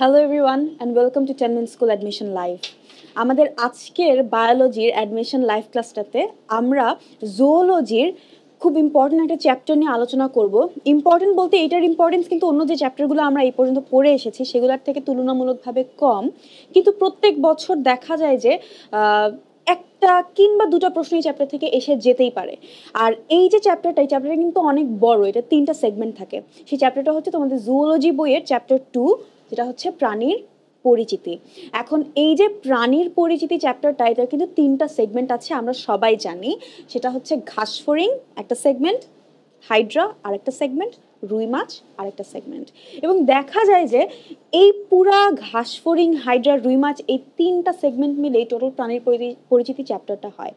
hello everyone and welcome to ten minute school admission live আমাদের আজকের বায়োলজির admission live ক্লাসটাতে আমরা জুওলজির খুব ইম্পর্টেন্ট একটা চ্যাপ্টার নিয়ে আলোচনা করব ইম্পর্টেন্ট বলতে এটার ইম্পর্টেন্স কিন্তু অন্য যে চ্যাপ্টারগুলো আমরা এই পর্যন্ত পড়ে এসেছি সেগুলোর থেকে তুলনামূলকভাবে কম কিন্তু প্রত্যেক বছর দেখা যায় যে একটা কিংবা দুটো প্রশ্ন এই চ্যাপ্টার থেকে এসে যেতেই পারে আর এই যে চ্যাপ্টারটা এই চ্যাপ্টারটা কিন্তু অনেক বড় এটা তিনটা সেগমেন্ট থাকে সেই চ্যাপ্টারটা হচ্ছে তোমাদের জুওলজি বইয়ের চ্যাপ্টার টু যেটা হচ্ছে প্রাণীর পরিচিতি এখন এই যে প্রাণীর পরিচিতি চ্যাপ্টারটা এটার কিন্তু তিনটা সেগমেন্ট আছে আমরা সবাই জানি সেটা হচ্ছে ঘাসফরিং একটা সেগমেন্ট হাইড্রা আর একটা সেগমেন্ট রুই মাছ আর একটা সেগমেন্ট এবং দেখা যায় যে এই পুরা ঘাসফরিং হাইড্রা রুই মাছ এই তিনটা সেগমেন্ট মিলে টোটাল প্রাণীর পরিচিতি চ্যাপ্টারটা হয়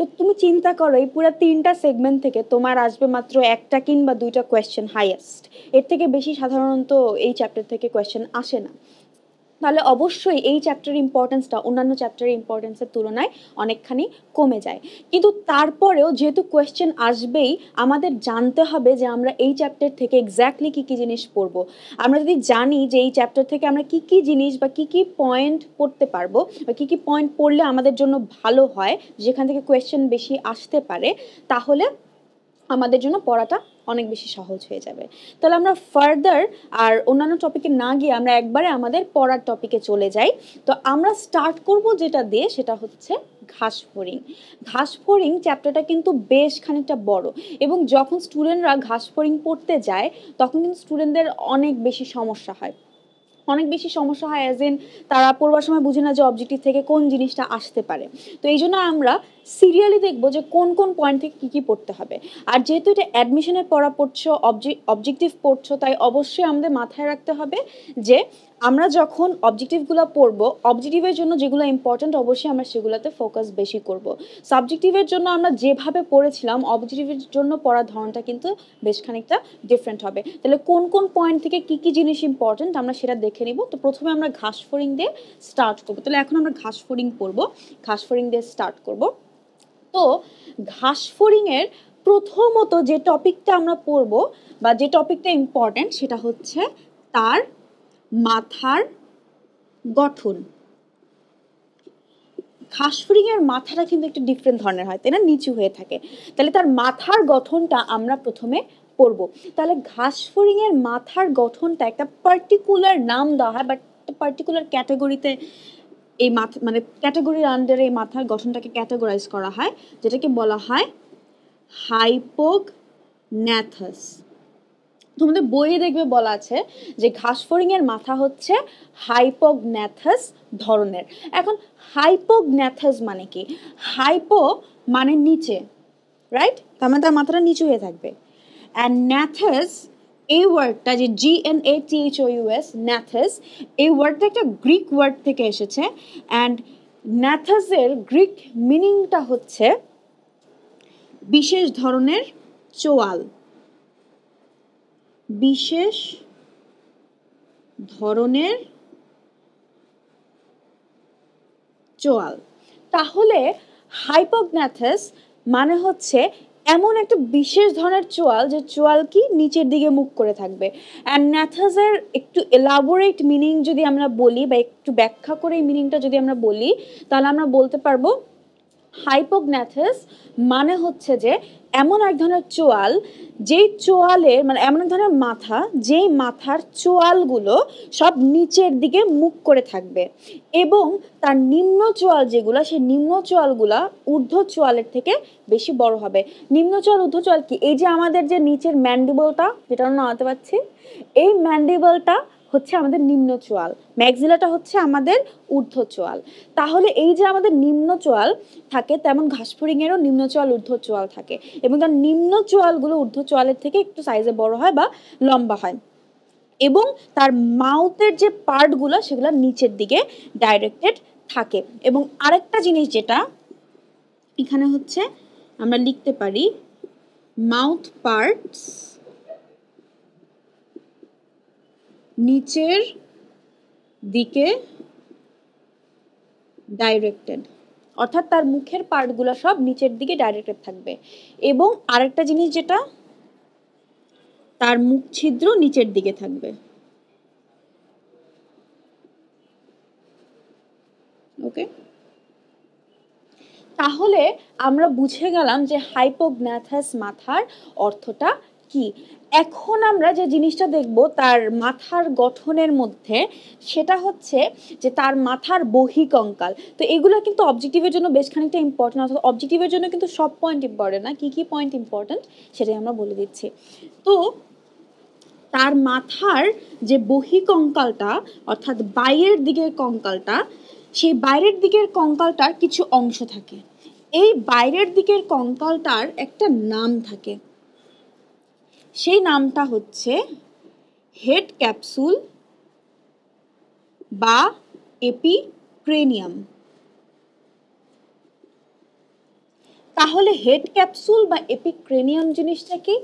তো তুমি চিন্তা করো এই পুরো তিনটা সেগমেন্ট থেকে তোমার আসবে মাত্র একটা কিংবা দুইটা কোয়েশ্চেন হাইয়েস্ট এর থেকে বেশি সাধারণত এই চ্যাপ্টার থেকে কোয়েশ্চেন আসে না তাহলে অবশ্যই এই চ্যাপ্টারের ইম্পর্টেন্সটা অন্যান্য চ্যাপ্টারের ইম্পর্টেন্সের তুলনায় অনেকখানি কমে যায় কিন্তু তারপরেও যেহেতু কোয়েশ্চেন আসবেই আমাদের জানতে হবে যে আমরা এই চ্যাপ্টার থেকে এক্স্যাক্টলি কি কি জিনিস পড়ব আমরা যদি জানি যে এই চ্যাপ্টার থেকে আমরা কী কী জিনিস বা কী কী পয়েন্ট পড়তে পারবো বা কী কী পয়েন্ট পড়লে আমাদের জন্য ভালো হয় যেখান থেকে কোয়েশ্চেন বেশি আসতে পারে তাহলে আমাদের জন্য পড়াটা অনেক বেশি সহজ হয়ে যাবে তাহলে আমরা ফার্দার আর অন্যান্য টপিকে না গিয়ে আমরা একবারে আমাদের পড়ার টপিকে চলে যাই তো আমরা স্টার্ট করব যেটা দিয়ে সেটা হচ্ছে ঘাস ফড়িং ঘাস ফড়িং চ্যাপ্টারটা কিন্তু বেশ খানিকটা বড় এবং যখন স্টুডেন্টরা ঘাস ফড়িং পড়তে যায় তখন কিন্তু স্টুডেন্টদের অনেক বেশি সমস্যা হয় অনেক বেশি সমস্যা হয় অ্যাজ ইন তারা পড়বার সময় বুঝে না যে অবজেক্টিভ থেকে কোন জিনিসটা আসতে পারে তো এই জন্য আমরা সিরিয়ালি দেখবো যে কোন কোন পয়েন্ট থেকে কী কী পড়তে হবে আর যেহেতু এটা অ্যাডমিশনের পড়া পড়ছো অবজেক্টিভ পড়ছো তাই অবশ্যই আমাদের মাথায় রাখতে হবে যে আমরা যখন অবজেক্টিভগুলো পড়বো অবজেক্টিভের জন্য যেগুলো ইম্পর্ট্যান্ট অবশ্যই আমরা সেগুলোতে ফোকাস বেশি করব সাবজেক্টিভের জন্য আমরা যেভাবে পড়েছিলাম অবজেক্টিভের জন্য পড়ার ধরনটা কিন্তু বেশ খানিকটা ডিফারেন্ট হবে তাহলে কোন কোন পয়েন্ট থেকে কি কি জিনিস ইম্পর্ট্যান্ট আমরা সেটা দেখে নিব তো প্রথমে আমরা ঘাস ফোরিং দিয়ে স্টার্ট করবো তাহলে এখন আমরা ঘাস ফোরিং পড়বো ঘাস ফোরিং দিয়ে স্টার্ট করবো তো ঘাসফড়িংয়ের প্রথমত যে টপিকটা আমরা পড়ব বা যে টপিকটা ইম্পর্ট্যান্ট সেটা হচ্ছে তার মাথার গঠন ঘাসফড়িংয়ের মাথাটা কিন্তু একটু ডিফারেন্ট ধরনের হয় তাই না নিচু হয়ে থাকে তাহলে তার মাথার গঠনটা আমরা প্রথমে পড়ব তাহলে ঘাসফড়িংয়ের মাথার গঠনটা একটা পার্টিকুলার নাম দেওয়া হয় বাট পার্টিকুলার ক্যাটাগরিতে এই মাথা মানে ক্যাটাগরির আন্ডারে এই মাথার গঠনটাকে ক্যাটাগরাইজ করা হয় যেটাকে বলা হয় হাইপোক ন্যাথাস তোমাদের বইয়ে দেখবে বলা আছে যে ঘাসফড়িংয়ের মাথা হচ্ছে হাইপোগন্যাথাস ধরনের এখন হাইপোগন্যাথাস মানে কি হাইপো মানে নিচে রাইট তার মানে তার মাথাটা নিচু হয়ে থাকবে অ্যান্ড ন্যাথাস এই ওয়ার্ডটা যে G N A T H O U S gnathos এই ওয়ার্ডটা একটা গ্রিক ওয়ার্ড থেকে এসেছে অ্যান্ড ন্যাথাসের গ্রিক মিনিংটা হচ্ছে বিশেষ ধরনের চোয়াল বিশেষ ধরনের চোয়াল তাহলে হাইপোগন্যাথাস মানে হচ্ছে এমন একটা বিশেষ ধরনের চোয়াল যে চোয়াল কি নিচের দিকে মুখ করে থাকবে অ্যান্ড ন্যাথাজের একটু এলাবোরেট মিনিং যদি আমরা বলি বা একটু ব্যাখ্যা করে এই মিনিংটা যদি আমরা বলি তাহলে আমরা বলতে পারবো হাইপোগন্যাথেস মানে হচ্ছে যে এমন এক ধরনের চোয়াল যেই চোয়ালের মানে এমন এক ধরনের মাথা যেই মাথার চোয়ালগুলো সব নিচের দিকে মুখ করে থাকবে এবং তার নিম্ন চোয়াল যেগুলো সেই নিম্ন চোয়ালগুলা ঊর্ধ্ব চোয়ালের থেকে বেশি বড় হবে নিম্ন চোয়াল ঊর্ধ্ব চোয়াল কি এই যে আমাদের যে নিচের ম্যান্ডিবলটা যেটা আমরা নামাতে পারছি এই ম্যান্ডিবলটা হচ্ছে আমাদের নিম্ন চোয়াল ম্যাগজিলাটা হচ্ছে আমাদের ঊর্ধ্ব চোয়াল তাহলে এই যে আমাদের নিম্ন চোয়াল থাকে তেমন ঘাসফড়িংয়েরও নিম্ন চোয়াল ঊর্ধ্ব চোয়াল থাকে এবং তার নিম্ন চোয়ালগুলো ঊর্ধ্ব চোয়ালের থেকে একটু সাইজে বড় হয় বা লম্বা হয় এবং তার মাউথের যে পার্টগুলো সেগুলো নিচের দিকে ডাইরেক্টেড থাকে এবং আরেকটা জিনিস যেটা এখানে হচ্ছে আমরা লিখতে পারি মাউথ পার্টস নিচের দিকে ডাইরেক্টেড অর্থাৎ তার মুখের পার্টগুলো সব নিচের দিকে ডাইরেক্টেড থাকবে এবং আরেকটা জিনিস যেটা তার মুখ ছিদ্র নিচের দিকে থাকবে ওকে তাহলে আমরা বুঝে গেলাম যে হাইপোগ্ন্যাথাস মাথার অর্থটা কি এখন আমরা যে জিনিসটা দেখব তার মাথার গঠনের মধ্যে সেটা হচ্ছে যে তার মাথার বহিকঙ্কাল তো এগুলো কিন্তু অবজেক্টিভের জন্য বেশ খানিকটা ইম্পর্টেন্ট অর্থাৎ অবজেক্টিভের জন্য কিন্তু সব পয়েন্ট ইম্পর্টেন্ট না কী কী পয়েন্ট ইম্পর্টেন্ট সেটাই আমরা বলে দিচ্ছি তো তার মাথার যে বহিকঙ্কালটা অর্থাৎ বাইরের দিকের কঙ্কালটা সেই বাইরের দিকের কঙ্কালটার কিছু অংশ থাকে এই বাইরের দিকের কঙ্কালটার একটা নাম থাকে সেই নামটা হচ্ছে হেড ক্যাপসুল বা এপিক্রেনিয়াম তাহলে হেড ক্যাপসুল বা এপিক্রেনিয়াম জিনিসটা কি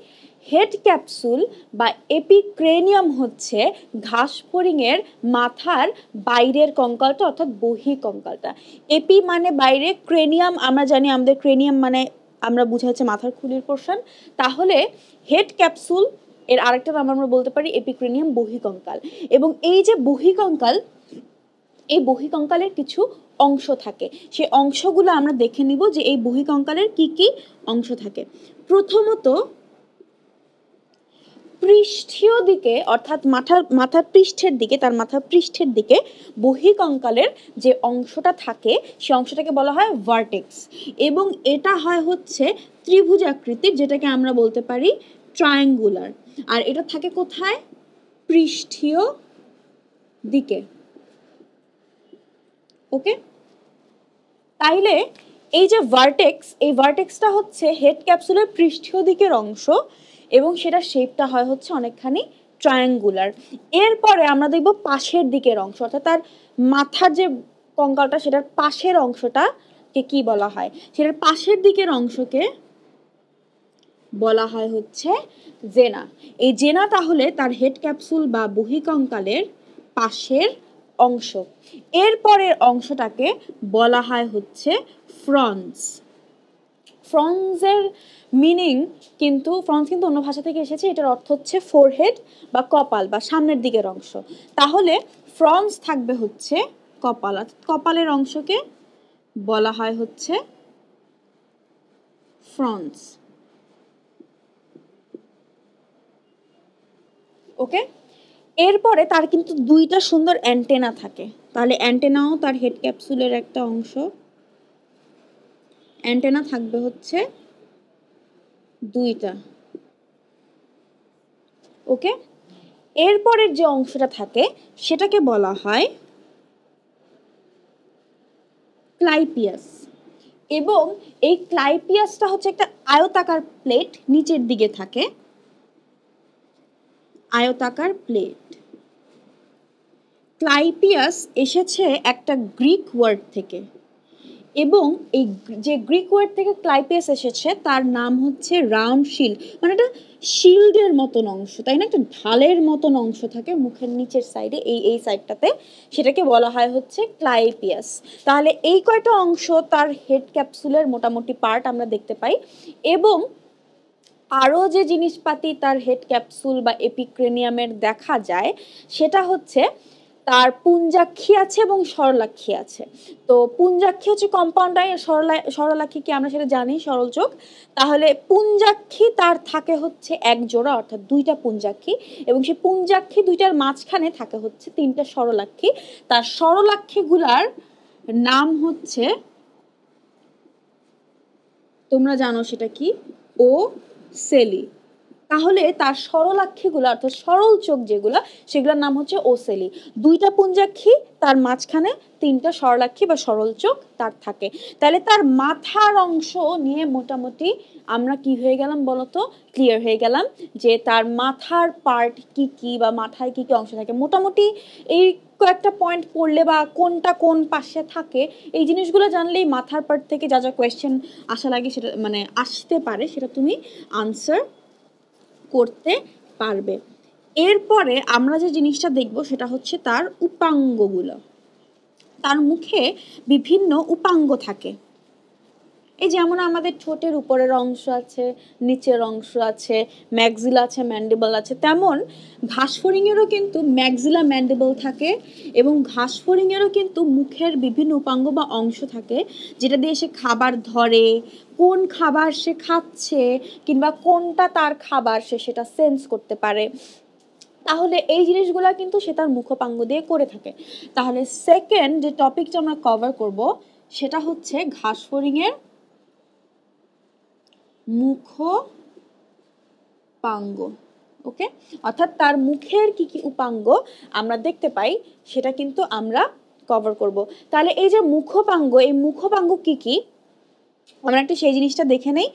হেড ক্যাপসুল বা এপিক্রেনিয়াম হচ্ছে ঘাসফড়িংয়ের মাথার বাইরের কঙ্কালটা অর্থাৎ বহি কঙ্কালটা এপি মানে বাইরে ক্রেনিয়াম আমরা জানি আমাদের ক্রেনিয়াম মানে আমরা বুঝা হচ্ছে মাথার খুলির পোর্শন তাহলে হেড ক্যাপসুল এর আরেকটা নাম আমরা বলতে পারি এপিক্রেনিয়াম বহিকঙ্কাল এবং এই যে বহিকঙ্কাল এই বহিকঙ্কালের কিছু অংশ থাকে সেই অংশগুলো আমরা দেখে নিব যে এই বহিকঙ্কালের কি কি অংশ থাকে প্রথমত পৃষ্ঠীয় দিকে অর্থাৎ মাথার মাথার পৃষ্ঠের দিকে তার মাথা পৃষ্ঠের দিকে বহিকঙ্কালের যে অংশটা থাকে সে অংশটাকে বলা হয় ভার্টেক্স এবং এটা হয় হচ্ছে ত্রিভুজাকৃতির যেটাকে আমরা বলতে পারি ট্রায়াঙ্গুলার আর এটা থাকে কোথায় পৃষ্ঠীয় দিকে ওকে তাইলে এই যে ভার্টেক্স এই ভার্টেক্সটা হচ্ছে হেড ক্যাপসুলের পৃষ্ঠীয় দিকের অংশ এবং সেটা শেপটা হয় হচ্ছে অনেকখানি ট্রায়াঙ্গুলার এরপরে আমরা দেখব পাশের দিকের অংশ অর্থাৎ তার মাথার যে কঙ্কালটা সেটার পাশের অংশটাকে কি বলা হয় সেটার পাশের দিকের অংশকে বলা হয় হচ্ছে জেনা এই জেনা তাহলে তার হেড ক্যাপসুল বা বহিকঙ্কালের পাশের অংশ এরপরের অংশটাকে বলা হয় হচ্ছে ফ্রন্স ফ্রন্সের মিনিং কিন্তু ফ্রন্স কিন্তু অন্য ভাষা থেকে এসেছে এটার অর্থ হচ্ছে ফোরহেড বা কপাল বা সামনের দিকের অংশ তাহলে ফ্রন্স থাকবে হচ্ছে কপাল অর্থাৎ কপালের অংশকে বলা হয় হচ্ছে ফ্রন্স ওকে এরপরে তার কিন্তু দুইটা সুন্দর অ্যান্টেনা থাকে তাহলে অ্যান্টেনাও তার হেড ক্যাপসুলের একটা অংশ অ্যান্টেনা থাকবে হচ্ছে দুইটা ওকে এরপরের যে অংশটা থাকে সেটাকে বলা হয় ক্লাইপিয়াস এবং এই ক্লাইপিয়াসটা হচ্ছে একটা আয়তাকার প্লেট নিচের দিকে থাকে আয়তাকার প্লেট ক্লাইপিয়াস এসেছে একটা গ্রিক ওয়ার্ড থেকে এবং এই যে গ্রিক ওয়ার্ড থেকে ক্লাইপেস এসেছে তার নাম হচ্ছে রাউন্ড শিল্ড মানে একটা শিল্ডের মতন অংশ তাই না একটা ঢালের মতন অংশ থাকে মুখের নিচের সাইডে এই এই সাইডটাতে সেটাকে বলা হয় হচ্ছে ক্লাইপিয়াস তাহলে এই কয়টা অংশ তার হেড ক্যাপসুলের মোটামুটি পার্ট আমরা দেখতে পাই এবং আরও যে জিনিসপাতি তার হেড ক্যাপসুল বা এপিক্রেনিয়ামের দেখা যায় সেটা হচ্ছে তার পুঞ্জাক্ষী আছে এবং সরলাক্ষী আছে তো পুঞ্জাক্ষী হচ্ছে কম্পাউন্ড আইন সরলাক্ষী কি আমরা সেটা জানি সরল চোখ তাহলে পুঞ্জাক্ষী তার থাকে হচ্ছে এক জোড়া অর্থাৎ দুইটা পুঞ্জাক্ষী এবং সেই পুঞ্জাক্ষী দুইটার মাঝখানে থাকে হচ্ছে তিনটা সরলাক্ষী তার সরলাক্ষীগুলার নাম হচ্ছে তোমরা জানো সেটা কি ও সেলি তাহলে তার সরলাক্ষীগুলো অর্থাৎ সরল চোখ যেগুলো সেগুলোর নাম হচ্ছে ওসেলি দুইটা পুঞ্জাক্ষী তার মাঝখানে তিনটা সরলাক্ষী বা সরল চোখ তার থাকে তাহলে তার মাথার অংশ নিয়ে মোটামুটি আমরা কি হয়ে গেলাম বলতো ক্লিয়ার হয়ে গেলাম যে তার মাথার পার্ট কি কি বা মাথায় কি কি অংশ থাকে মোটামুটি এই কয়েকটা পয়েন্ট পড়লে বা কোনটা কোন পাশে থাকে এই জিনিসগুলো জানলেই মাথার পার্ট থেকে যা যা কোয়েশ্চেন আসা লাগে সেটা মানে আসতে পারে সেটা তুমি আনসার করতে পারবে এরপরে আমরা যে জিনিসটা দেখব সেটা হচ্ছে তার উপাঙ্গগুলো তার মুখে বিভিন্ন উপাঙ্গ থাকে এই যেমন আমাদের ঠোঁটের উপরের অংশ আছে নিচের অংশ আছে ম্যাকজিলা আছে ম্যান্ডেবল আছে তেমন ঘাসফড়িংয়েরও কিন্তু ম্যাকজিলা ম্যান্ডেবল থাকে এবং ঘাসফড়িংয়েরও কিন্তু মুখের বিভিন্ন উপাঙ্গ বা অংশ থাকে যেটা দিয়ে সে খাবার ধরে কোন খাবার সে খাচ্ছে কিংবা কোনটা তার খাবার সে সেটা সেন্স করতে পারে তাহলে এই জিনিসগুলো কিন্তু সে তার মুখপাঙ্গ দিয়ে করে থাকে তাহলে সেকেন্ড যে টপিকটা আমরা কভার করব সেটা হচ্ছে ঘাসফড়িংয়ের মুখপাঙ্গ ওকে অর্থাৎ তার মুখের কি কি উপাঙ্গ আমরা দেখতে পাই সেটা কিন্তু আমরা কভার করব তাহলে এই যে মুখপাঙ্গ এই মুখপাঙ্গ কি কি আমরা একটু সেই জিনিসটা দেখে নেই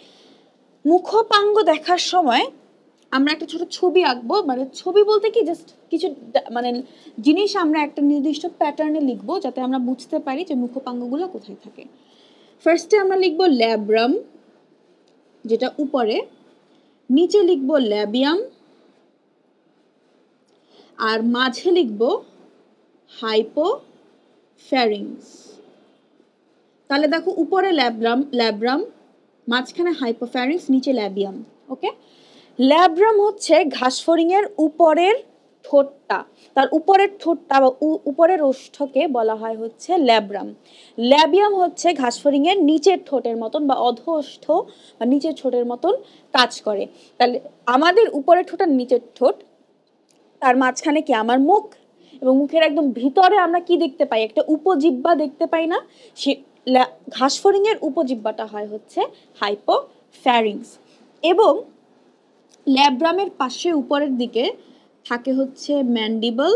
মুখপাঙ্গ দেখার সময় আমরা একটা ছোট ছবি আঁকবো মানে ছবি বলতে কি জাস্ট কিছু মানে জিনিস আমরা একটা নির্দিষ্ট প্যাটার্নে লিখবো যাতে আমরা বুঝতে পারি যে মুখপাঙ্গগুলো কোথায় থাকে ফার্স্টে আমরা লিখবো ল্যাব্রাম যেটা উপরে নিচে লিখব ল্যাবিয়াম আর মাঝে লিখব হাইপো ফ্যারিংস তাহলে দেখো উপরে ল্যাব্রাম ল্যাব্রাম মাঝখানে হাইপোফ্যারিংস নিচে ল্যাবিয়াম ওকে ল্যাব্রাম হচ্ছে ঘাসফড়িংয়ের উপরের ঠোঁটটা তার উপরের ঠোঁটটা বা উপরের ওষ্ঠকে বলা হয় হচ্ছে ল্যাব্রাম ল্যাবিয়াম হচ্ছে ঘাসফড়িংয়ের নিচের ঠোঁটের মতন বা অধোষ্ঠ বা নিচের ঠোঁটের মতন কাজ করে তাহলে আমাদের উপরের ঠোঁট আর নিচের ঠোঁট তার মাঝখানে কি আমার মুখ এবং মুখের একদম ভিতরে আমরা কি দেখতে পাই একটা উপজিব্বা দেখতে পাই না সে ঘাসফড়িংয়ের উপজিব্বাটা হয় হচ্ছে হাইপোফ্যারিংস এবং ল্যাব্রামের পাশে উপরের দিকে থাকে হচ্ছে ম্যান্ডিবল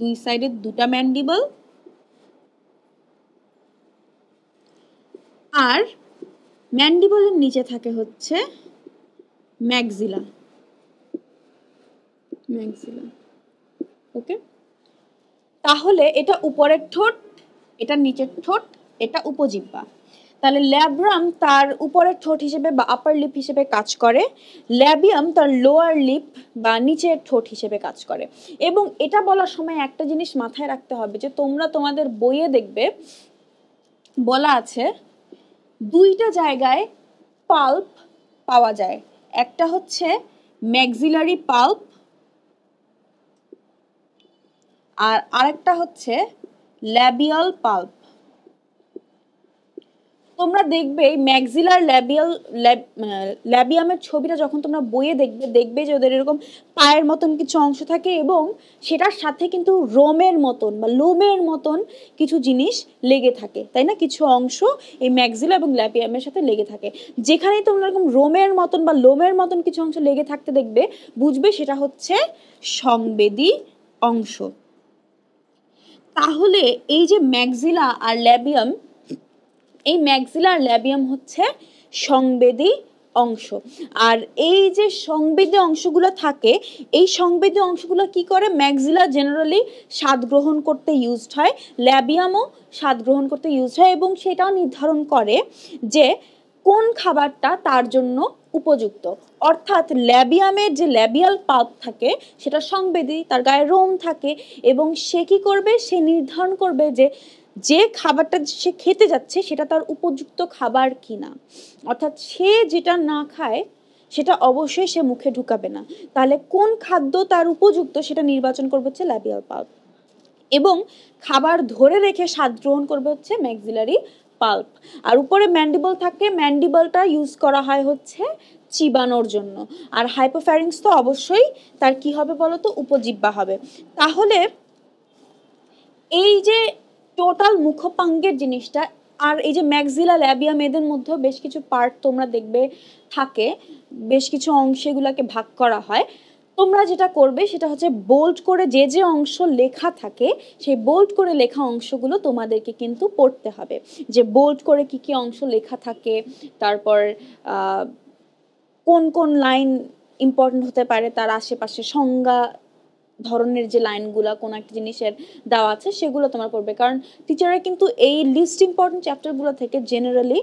দুই সাইডে দুটা ম্যান্ডিবল আর ম্যান্ডিবলের নিচে থাকে হচ্ছে ম্যাগজিলা ম্যাগজিলা ওকে তাহলে এটা উপরের ঠোঁট এটা নিচের ঠোঁট এটা উপজিব্বা তাহলে ল্যাব্রাম তার উপরের ঠোঁট হিসেবে বা আপার লিপ হিসেবে কাজ করে ল্যাবিয়াম তার লোয়ার লিপ বা নিচের ঠোঁট হিসেবে কাজ করে এবং এটা বলার সময় একটা জিনিস মাথায় রাখতে হবে যে তোমরা তোমাদের বইয়ে দেখবে বলা আছে দুইটা জায়গায় পাল্প পাওয়া যায় একটা হচ্ছে ম্যাক্সিলারি পাল্প আর আরেকটা হচ্ছে ল্যাবিয়াল পাল্প তোমরা দেখবে এই ম্যাক্সিলার ল্যাবিয়াল ল্যাবিয়ামের ছবিটা যখন তোমরা বইয়ে দেখবে দেখবে যে ওদের এরকম পায়ের মতন কিছু অংশ থাকে এবং সেটার সাথে কিন্তু রোমের মতন বা লোমের মতন কিছু জিনিস লেগে থাকে তাই না কিছু অংশ এই ম্যাক্সিলা এবং ল্যাবিয়ামের সাথে লেগে থাকে যেখানেই তোমরা এরকম রোমের মতন বা লোমের মতন কিছু অংশ লেগে থাকতে দেখবে বুঝবে সেটা হচ্ছে সংবেদী অংশ তাহলে এই যে ম্যাক্সিলা আর ল্যাবিয়াম এই ম্যাক্সিলার ল্যাবিয়াম হচ্ছে সংবেদী অংশ আর এই যে সংবেদী অংশগুলো থাকে এই সংবেদী অংশগুলো কি করে ম্যাক্সিলা জেনারেলি স্বাদ গ্রহণ করতে ইউজড হয় ল্যাবিয়ামও স্বাদ গ্রহণ করতে ইউজড হয় এবং সেটাও নির্ধারণ করে যে কোন খাবারটা তার জন্য উপযুক্ত অর্থাৎ ল্যাবিয়ামের যে ল্যাবিয়াল পাপ থাকে সেটা সংবেদী তার গায়ে রোম থাকে এবং সে কি করবে সে নির্ধারণ করবে যে যে খাবারটা সে খেতে যাচ্ছে সেটা তার উপযুক্ত খাবার কিনা অর্থাৎ সে যেটা না খায় সেটা অবশ্যই সে মুখে ঢুকাবে না তাহলে কোন খাদ্য তার উপযুক্ত সেটা নির্বাচন করবে হচ্ছে ল্যাবিয়াল পাল্প এবং খাবার ধরে রেখে স্বাদ গ্রহণ করবে হচ্ছে ম্যাক্সিলারি পাল্প আর উপরে ম্যান্ডিবল থাকে ম্যান্ডিবলটা ইউজ করা হয় হচ্ছে চিবানোর জন্য আর হাইপোফ্যারিংস তো অবশ্যই তার কি হবে বলতো উপজীব্যা হবে তাহলে এই যে টোটাল মুখপাঙ্গের জিনিসটা আর এই যে ম্যাক্সিলা ল্যাবিয়া মেয়েদের মধ্যেও বেশ কিছু পার্ট তোমরা দেখবে থাকে বেশ কিছু অংশেগুলোকে ভাগ করা হয় তোমরা যেটা করবে সেটা হচ্ছে বোল্ড করে যে যে অংশ লেখা থাকে সেই বোল্ড করে লেখা অংশগুলো তোমাদেরকে কিন্তু পড়তে হবে যে বোল্ড করে কি কি অংশ লেখা থাকে তারপর কোন কোন লাইন ইম্পর্টেন্ট হতে পারে তার আশেপাশে সংজ্ঞা ধরনের যে লাইনগুলা কোন একটা জিনিসের দেওয়া আছে সেগুলো তোমার পড়বে কারণ টিচাররা কিন্তু এই লিস্ট ইম্পর্টেন্ট চ্যাপ্টারগুলো থেকে জেনারেলি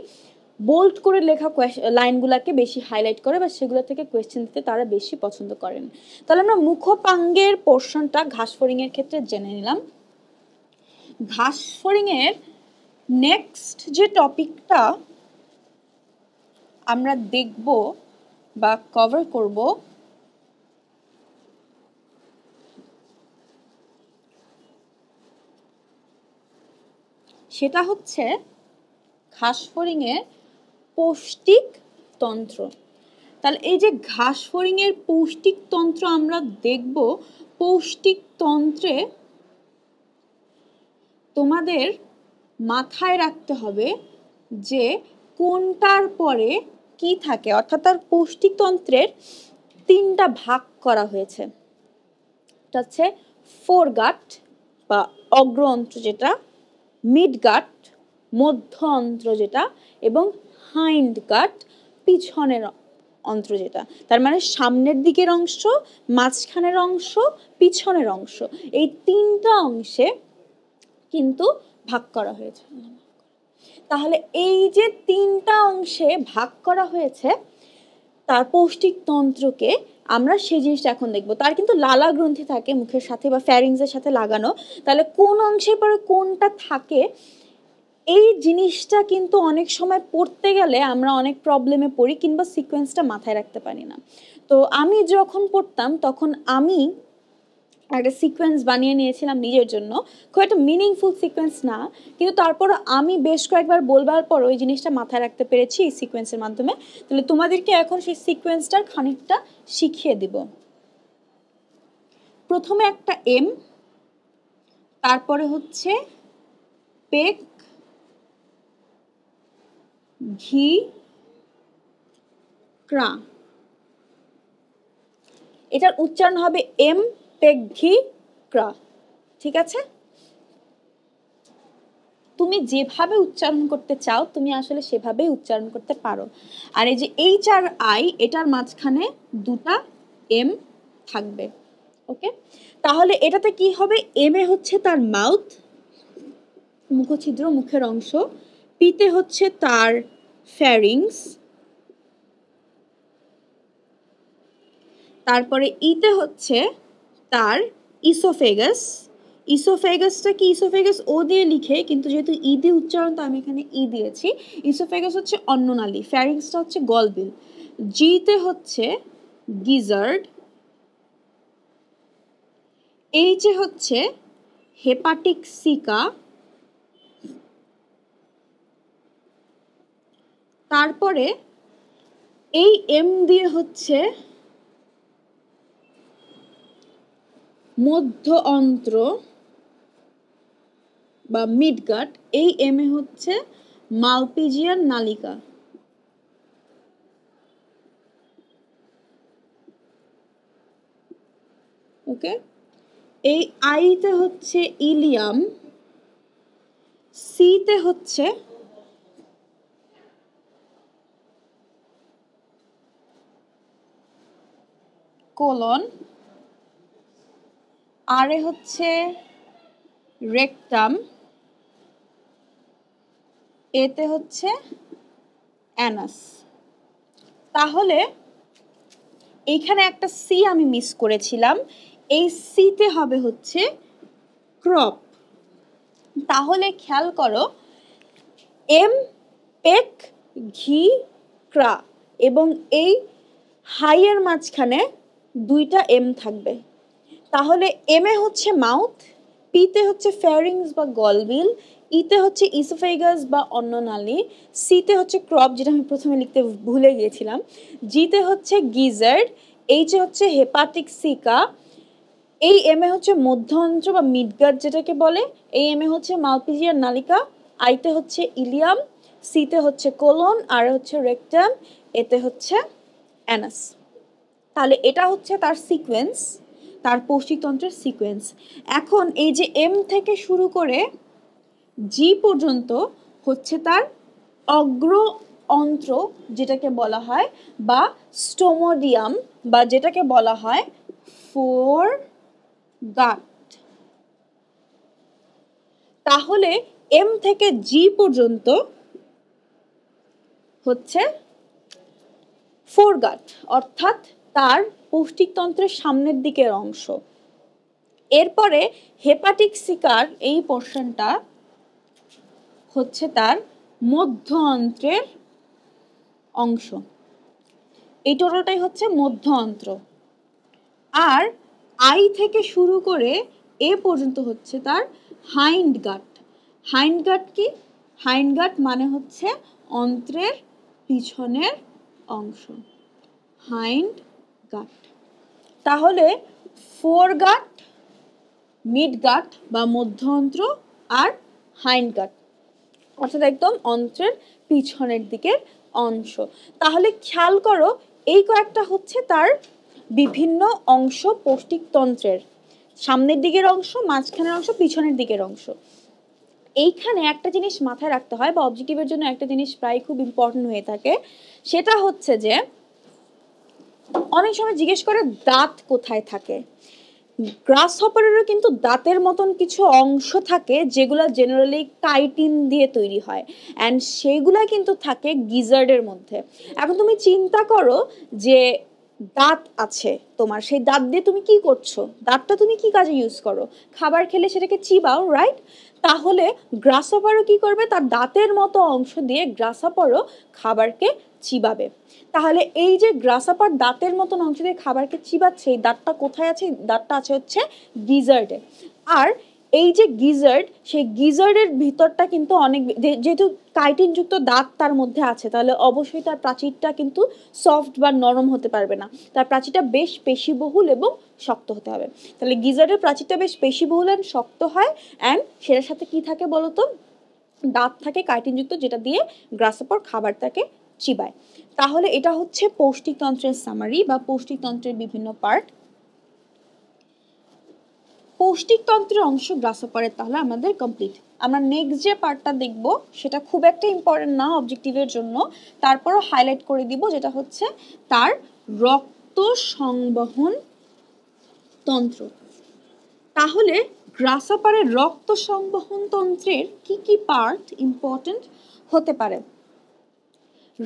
বোল্ড করে লেখা লাইনগুলোকে বেশি হাইলাইট করে বা সেগুলো থেকে কোয়েশ্চেন দিতে তারা বেশি পছন্দ করেন তাহলে আমরা মুখপাঙ্গের পোর্শনটা ঘাসফড়িংয়ের ক্ষেত্রে জেনে নিলাম ঘাসফড়িংয়ের নেক্সট যে টপিকটা আমরা দেখব বা কভার করব সেটা হচ্ছে ঘাস ফড়িংয়ের পৌষ্টিক তন্ত্র তাহলে এই যে ঘাস ফড়িংয়ের পৌষ্টিক তন্ত্র আমরা দেখব পৌষ্টিক তন্ত্রে তোমাদের মাথায় রাখতে হবে যে কোনটার পরে কি থাকে অর্থাৎ তার পৌষ্টিকতন্ত্রের তিনটা ভাগ করা হয়েছে এটা হচ্ছে ফোরগাট বা অগ্র অন্ত্র যেটা মিডগাট মধ্য অন্ত্র যেটা এবং হাইন্ড গাট পিছনের অন্ত্র যেটা তার মানে সামনের দিকের অংশ মাঝখানের অংশ পিছনের অংশ এই তিনটা অংশে কিন্তু ভাগ করা হয়েছে তাহলে এই যে তিনটা অংশে ভাগ করা হয়েছে তার পৌষ্টিক তন্ত্রকে আমরা সেই জিনিসটা এখন দেখব তার কিন্তু লালা গ্রন্থি থাকে মুখের সাথে বা ফ্যারিংসের সাথে লাগানো তাহলে কোন অংশে পরে কোনটা থাকে এই জিনিসটা কিন্তু অনেক সময় পড়তে গেলে আমরা অনেক প্রবলেমে পড়ি কিংবা সিকোয়েন্সটা মাথায় রাখতে পারি না তো আমি যখন পড়তাম তখন আমি একটা সিকোয়েন্স বানিয়ে নিয়েছিলাম নিজের জন্য খুব একটা মিনিংফুল সিকোয়েন্স না কিন্তু তারপর আমি বেশ কয়েকবার বলবার পর ওই জিনিসটা মাথায় রাখতে পেরেছি এই সিকোয়েন্সের মাধ্যমে তাহলে তোমাদেরকে এখন সেই সিকোয়েন্সটার খানিকটা শিখিয়ে দিব প্রথমে একটা এম তারপরে হচ্ছে পেক ঘি ক্রা এটার উচ্চারণ হবে এম তেঘিক্রা ঠিক আছে তুমি যেভাবে উচ্চারণ করতে চাও তুমি আসলে সেভাবেই উচ্চারণ করতে পারো আর এই যে এইচ আর আই এটার মাঝখানে দুটা এম থাকবে ওকে তাহলে এটাতে কি হবে এম এ হচ্ছে তার মাউথ মুখছিদ্র মুখের অংশ পিতে হচ্ছে তার ফ্যারিংস তারপরে ইতে e হচ্ছে তার ইসোফেগাস ইসোফেগাসটা কি ইসোফেগাস ও দিয়ে লিখে কিন্তু যেহেতু ই দিয়ে উচ্চারণ তো আমি এখানে ই দিয়েছি ইসোফেগাস হচ্ছে অন্ননালী ফ্যারিংসটা হচ্ছে গলবিল জিতে হচ্ছে গিজার্ড এইচে হচ্ছে হেপাটিক সিকা তারপরে এই এম দিয়ে হচ্ছে মধ্য অন্ত্র বা মিডগাট এই এম এ হচ্ছে মালপিজিয়ান নালিকা ওকে এই আইতে হচ্ছে ইলিয়াম সিতে হচ্ছে কোলন আর এ হচ্ছে রেকটাম এতে হচ্ছে অ্যানাস তাহলে এইখানে একটা সি আমি মিস করেছিলাম এই সিতে হবে হচ্ছে ক্রপ তাহলে খেয়াল করো এম পেক ঘি ক্রা এবং এই হাইয়ের মাঝখানে দুইটা এম থাকবে তাহলে এম এ হচ্ছে মাউথ পিতে হচ্ছে ফেয়ারিংস বা গলবিল ইতে e হচ্ছে ইসোফেগাস বা অন্য নালী সিতে হচ্ছে ক্রপ যেটা আমি প্রথমে লিখতে ভুলে গিয়েছিলাম জিতে হচ্ছে গিজার্ড এইচে হচ্ছে হেপাটিক সিকা এই এম এ হচ্ছে মধ্য অঞ্চল বা মিডগাট যেটাকে বলে এই এম এ হচ্ছে মালপিজিয়ার নালিকা আইতে হচ্ছে ইলিয়াম সিতে হচ্ছে কোলন আর হচ্ছে রেকটাম এতে হচ্ছে অ্যানাস তাহলে এটা হচ্ছে তার সিকোয়েন্স তার পৌষ্টিকতন্ত্রের সিকোয়েন্স এখন এই যে এম থেকে শুরু করে জি পর্যন্ত হচ্ছে তার অগ্র অন্ত্র যেটাকে বলা হয় বা স্টোমোডিয়াম বা যেটাকে বলা হয় ফোর গাট তাহলে এম থেকে জি পর্যন্ত হচ্ছে ফোর গাট অর্থাৎ তার পৌষ্টিকতন্ত্রের সামনের দিকের অংশ এরপরে হেপাটিক সিকার এই পোর্শনটা হচ্ছে তার মধ্য অন্ত্রের অংশ এই টোটোটাই হচ্ছে মধ্য অন্ত্র আর আই থেকে শুরু করে এ পর্যন্ত হচ্ছে তার হাইন্ড গাট হাইন্ড গাট কি হাইন্ড গাট মানে হচ্ছে অন্ত্রের পিছনের অংশ হাইন্ড গাট তাহলে ফোর গাট মিড গাট বা মধ্য অন্ত্র আর হাইন্ড গাট অর্থাৎ একদম অন্ত্রের পিছনের দিকের অংশ তাহলে খেয়াল করো এই কয়েকটা হচ্ছে তার বিভিন্ন অংশ পৌষ্টিকতন্ত্রের সামনের দিকের অংশ মাঝখানের অংশ পিছনের দিকের অংশ এইখানে একটা জিনিস মাথায় রাখতে হয় বা অবজেক্টিভের জন্য একটা জিনিস প্রায় খুব ইম্পর্টেন্ট হয়ে থাকে সেটা হচ্ছে যে অনেক সময় জিজ্ঞেস করে দাঁত কোথায় থাকে গ্রাস হপারেরও কিন্তু দাঁতের মতন কিছু অংশ থাকে যেগুলো জেনারেলি কাইটিন দিয়ে তৈরি হয় অ্যান্ড সেইগুলা কিন্তু থাকে গিজার্ডের মধ্যে এখন তুমি চিন্তা করো যে দাঁত আছে তোমার সেই দাঁত দিয়ে তুমি কি করছো দাঁতটা তুমি কি কাজে ইউজ করো খাবার খেলে সেটাকে চিবাও রাইট তাহলে গ্রাস হপারও কী করবে তার দাঁতের মতো অংশ দিয়ে গ্রাস হপারও খাবারকে চিবাবে তাহলে এই যে গ্রাসাপার দাঁতের মতন অংশ দিয়ে খাবারকে চিবাচ্ছে এই দাঁতটা কোথায় আছে দাঁতটা আছে হচ্ছে গিজার্ডে আর এই যে গিজার্ড সেই গিজার্ডের ভিতরটা কিন্তু অনেক যেহেতু কাইটিনযুক্ত দাঁত তার মধ্যে আছে তাহলে অবশ্যই তার প্রাচীরটা কিন্তু সফট বা নরম হতে পারবে না তার প্রাচীরটা বেশ পেশিবহুল এবং শক্ত হতে হবে তাহলে গিজার্ডের প্রাচীরটা বেশ পেশিবহুল অ্যান্ড শক্ত হয় অ্যান্ড সেটার সাথে কি থাকে বলতো দাঁত থাকে কাইটিনযুক্ত যেটা দিয়ে গ্রাসপার খাবারটাকে চিবায় তাহলে এটা হচ্ছে পৌষ্টিকতন্ত্রের সামারি বা পৌষ্টিকতন্ত্রের বিভিন্ন পার্ট পৌষ্টিকতন্ত্রের অংশ গ্রাস করে তাহলে আমাদের কমপ্লিট আমরা নেক্সট যে পার্টটা দেখব সেটা খুব একটা ইম্পর্টেন্ট না অবজেক্টিভের জন্য তারপরও হাইলাইট করে দিব যেটা হচ্ছে তার রক্ত সংবহন তন্ত্র তাহলে গ্রাসপারের রক্ত সংবহন তন্ত্রের কি কি পার্ট ইম্পর্টেন্ট হতে পারে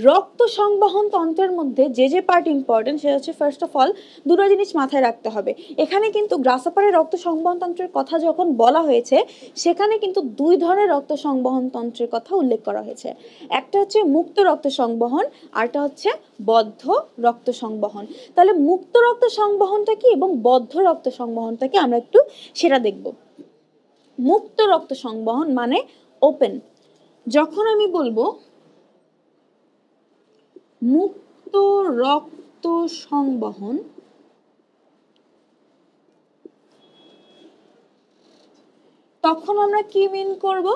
রক্ত সংবহন তন্ত্রের মধ্যে যে যে পার্ট ইম্পর্টেন্ট সেটা হচ্ছে ফার্স্ট অফ অল দুটো জিনিস মাথায় রাখতে হবে এখানে কিন্তু গ্রাসাপারের রক্ত সংবহন তন্ত্রের কথা যখন বলা হয়েছে সেখানে কিন্তু দুই ধরনের রক্ত সংবহন তন্ত্রের কথা উল্লেখ করা হয়েছে একটা হচ্ছে মুক্ত রক্ত সংবহন আরটা হচ্ছে বদ্ধ রক্ত সংবহন তাহলে মুক্ত রক্ত সংবহনটা কি এবং বদ্ধ রক্ত সংবহনটা কি আমরা একটু সেটা দেখব মুক্ত রক্ত সংবহন মানে ওপেন যখন আমি বলবো মুক্ত রক্ত সংবহন তখন আমরা কি মিন করব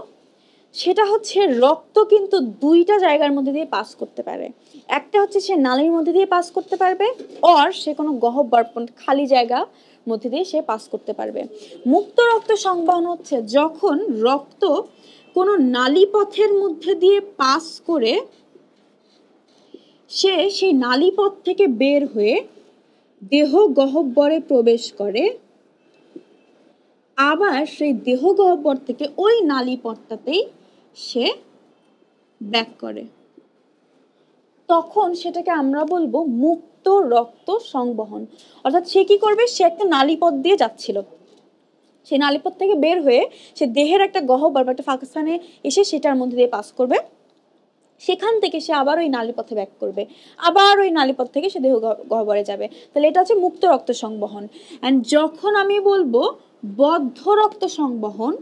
সেটা হচ্ছে রক্ত কিন্তু দুইটা জায়গার মধ্যে দিয়ে পাস করতে পারে একটা হচ্ছে সে নালীর মধ্যে দিয়ে পাস করতে পারবে অর সে কোনো গহবর্পণ খালি জায়গা মধ্যে দিয়ে সে পাস করতে পারবে মুক্ত রক্ত সংবহন হচ্ছে যখন রক্ত কোনো নালী পথের মধ্যে দিয়ে পাস করে সে সেই নালীপথ থেকে বের হয়ে দেহ গহব্বরে প্রবেশ করে আবার সেই দেহ গহব্বর থেকে ওই নালীপথটাতেই সে ব্যাক করে তখন সেটাকে আমরা বলবো মুক্ত রক্ত সংবহন অর্থাৎ সে কি করবে সে একটা নালীপথ দিয়ে যাচ্ছিল সেই নালীপথ থেকে বের হয়ে সে দেহের একটা গহ্বর বা একটা ফাঁকস্থানে এসে সেটার মধ্যে দিয়ে পাস করবে সেখান থেকে সে আবার ওই নালীপথে ব্যাক করবে আবার ওই নালীপথ থেকে সে দেহ গহবরে যাবে তাহলে এটা হচ্ছে মুক্ত রক্ত সংবহন অ্যান্ড যখন আমি বলবো বদ্ধ রক্ত সংবহন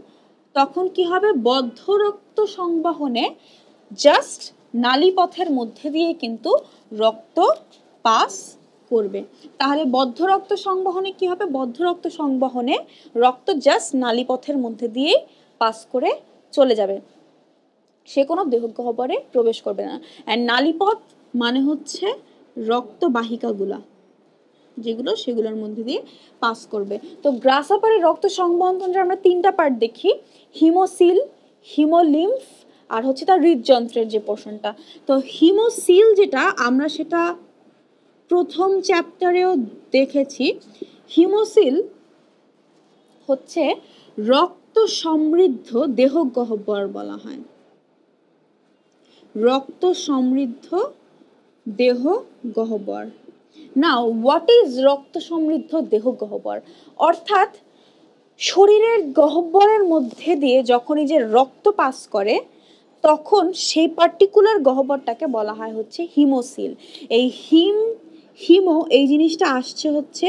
তখন কি হবে বদ্ধ রক্ত সংবহনে জাস্ট নালীপথের মধ্যে দিয়ে কিন্তু রক্ত পাস করবে তাহলে বদ্ধ রক্ত সংবহনে কি হবে বদ্ধ রক্ত সংবহনে রক্ত জাস্ট নালীপথের মধ্যে দিয়ে পাস করে চলে যাবে সে কোনো দেহগহ্বরে প্রবেশ করবে না অ্যান্ড নালিপথ মানে হচ্ছে রক্তবাহিকাগুলা যেগুলো সেগুলোর মধ্যে দিয়ে পাস করবে তো গ্রাসাপারের রক্ত সংবন্ধনের আমরা তিনটা পার্ট দেখি হিমোসিল হিমোলিম্ফ আর হচ্ছে তার হৃদযন্ত্রের যে পোষণটা তো হিমোসিল যেটা আমরা সেটা প্রথম চ্যাপ্টারেও দেখেছি হিমোসিল হচ্ছে রক্ত সমৃদ্ধ দেহগহ্বর বলা হয় রক্ত সমৃদ্ধ দেহ গহ্বর না হোয়াট ইজ রক্ত সমৃদ্ধ দেহ গহ্বর অর্থাৎ শরীরের গহ্বরের মধ্যে দিয়ে যখন এই যে রক্ত পাস করে তখন সেই পার্টিকুলার গহ্বরটাকে বলা হয় হচ্ছে হিমোসিল এই হিম হিমো এই জিনিসটা আসছে হচ্ছে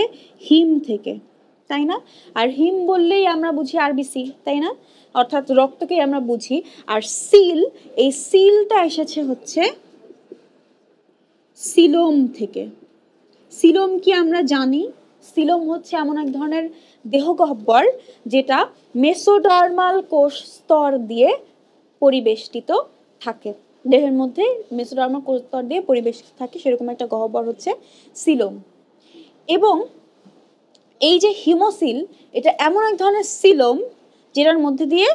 হিম থেকে তাই না আর হিম বললেই আমরা বুঝি আরবিসি তাই না অর্থাৎ রক্তকে আমরা বুঝি আর সিল এই সিলটা এসেছে হচ্ছে সিলোম থেকে সিলোম কি আমরা জানি সিলোম হচ্ছে এমন এক ধরনের দেহগহ্বর যেটা মেসোডার্মাল কোষ স্তর দিয়ে পরিবেষ্টিত থাকে দেহের মধ্যে মেসোডার্মাল কোষ স্তর দিয়ে পরিবেষ্টিত থাকে সেরকম একটা গহ্বর হচ্ছে সিলোম এবং এই যে হিমোসিল এটা এমন এক ধরনের সিলোম যেটার মধ্যে দিয়ে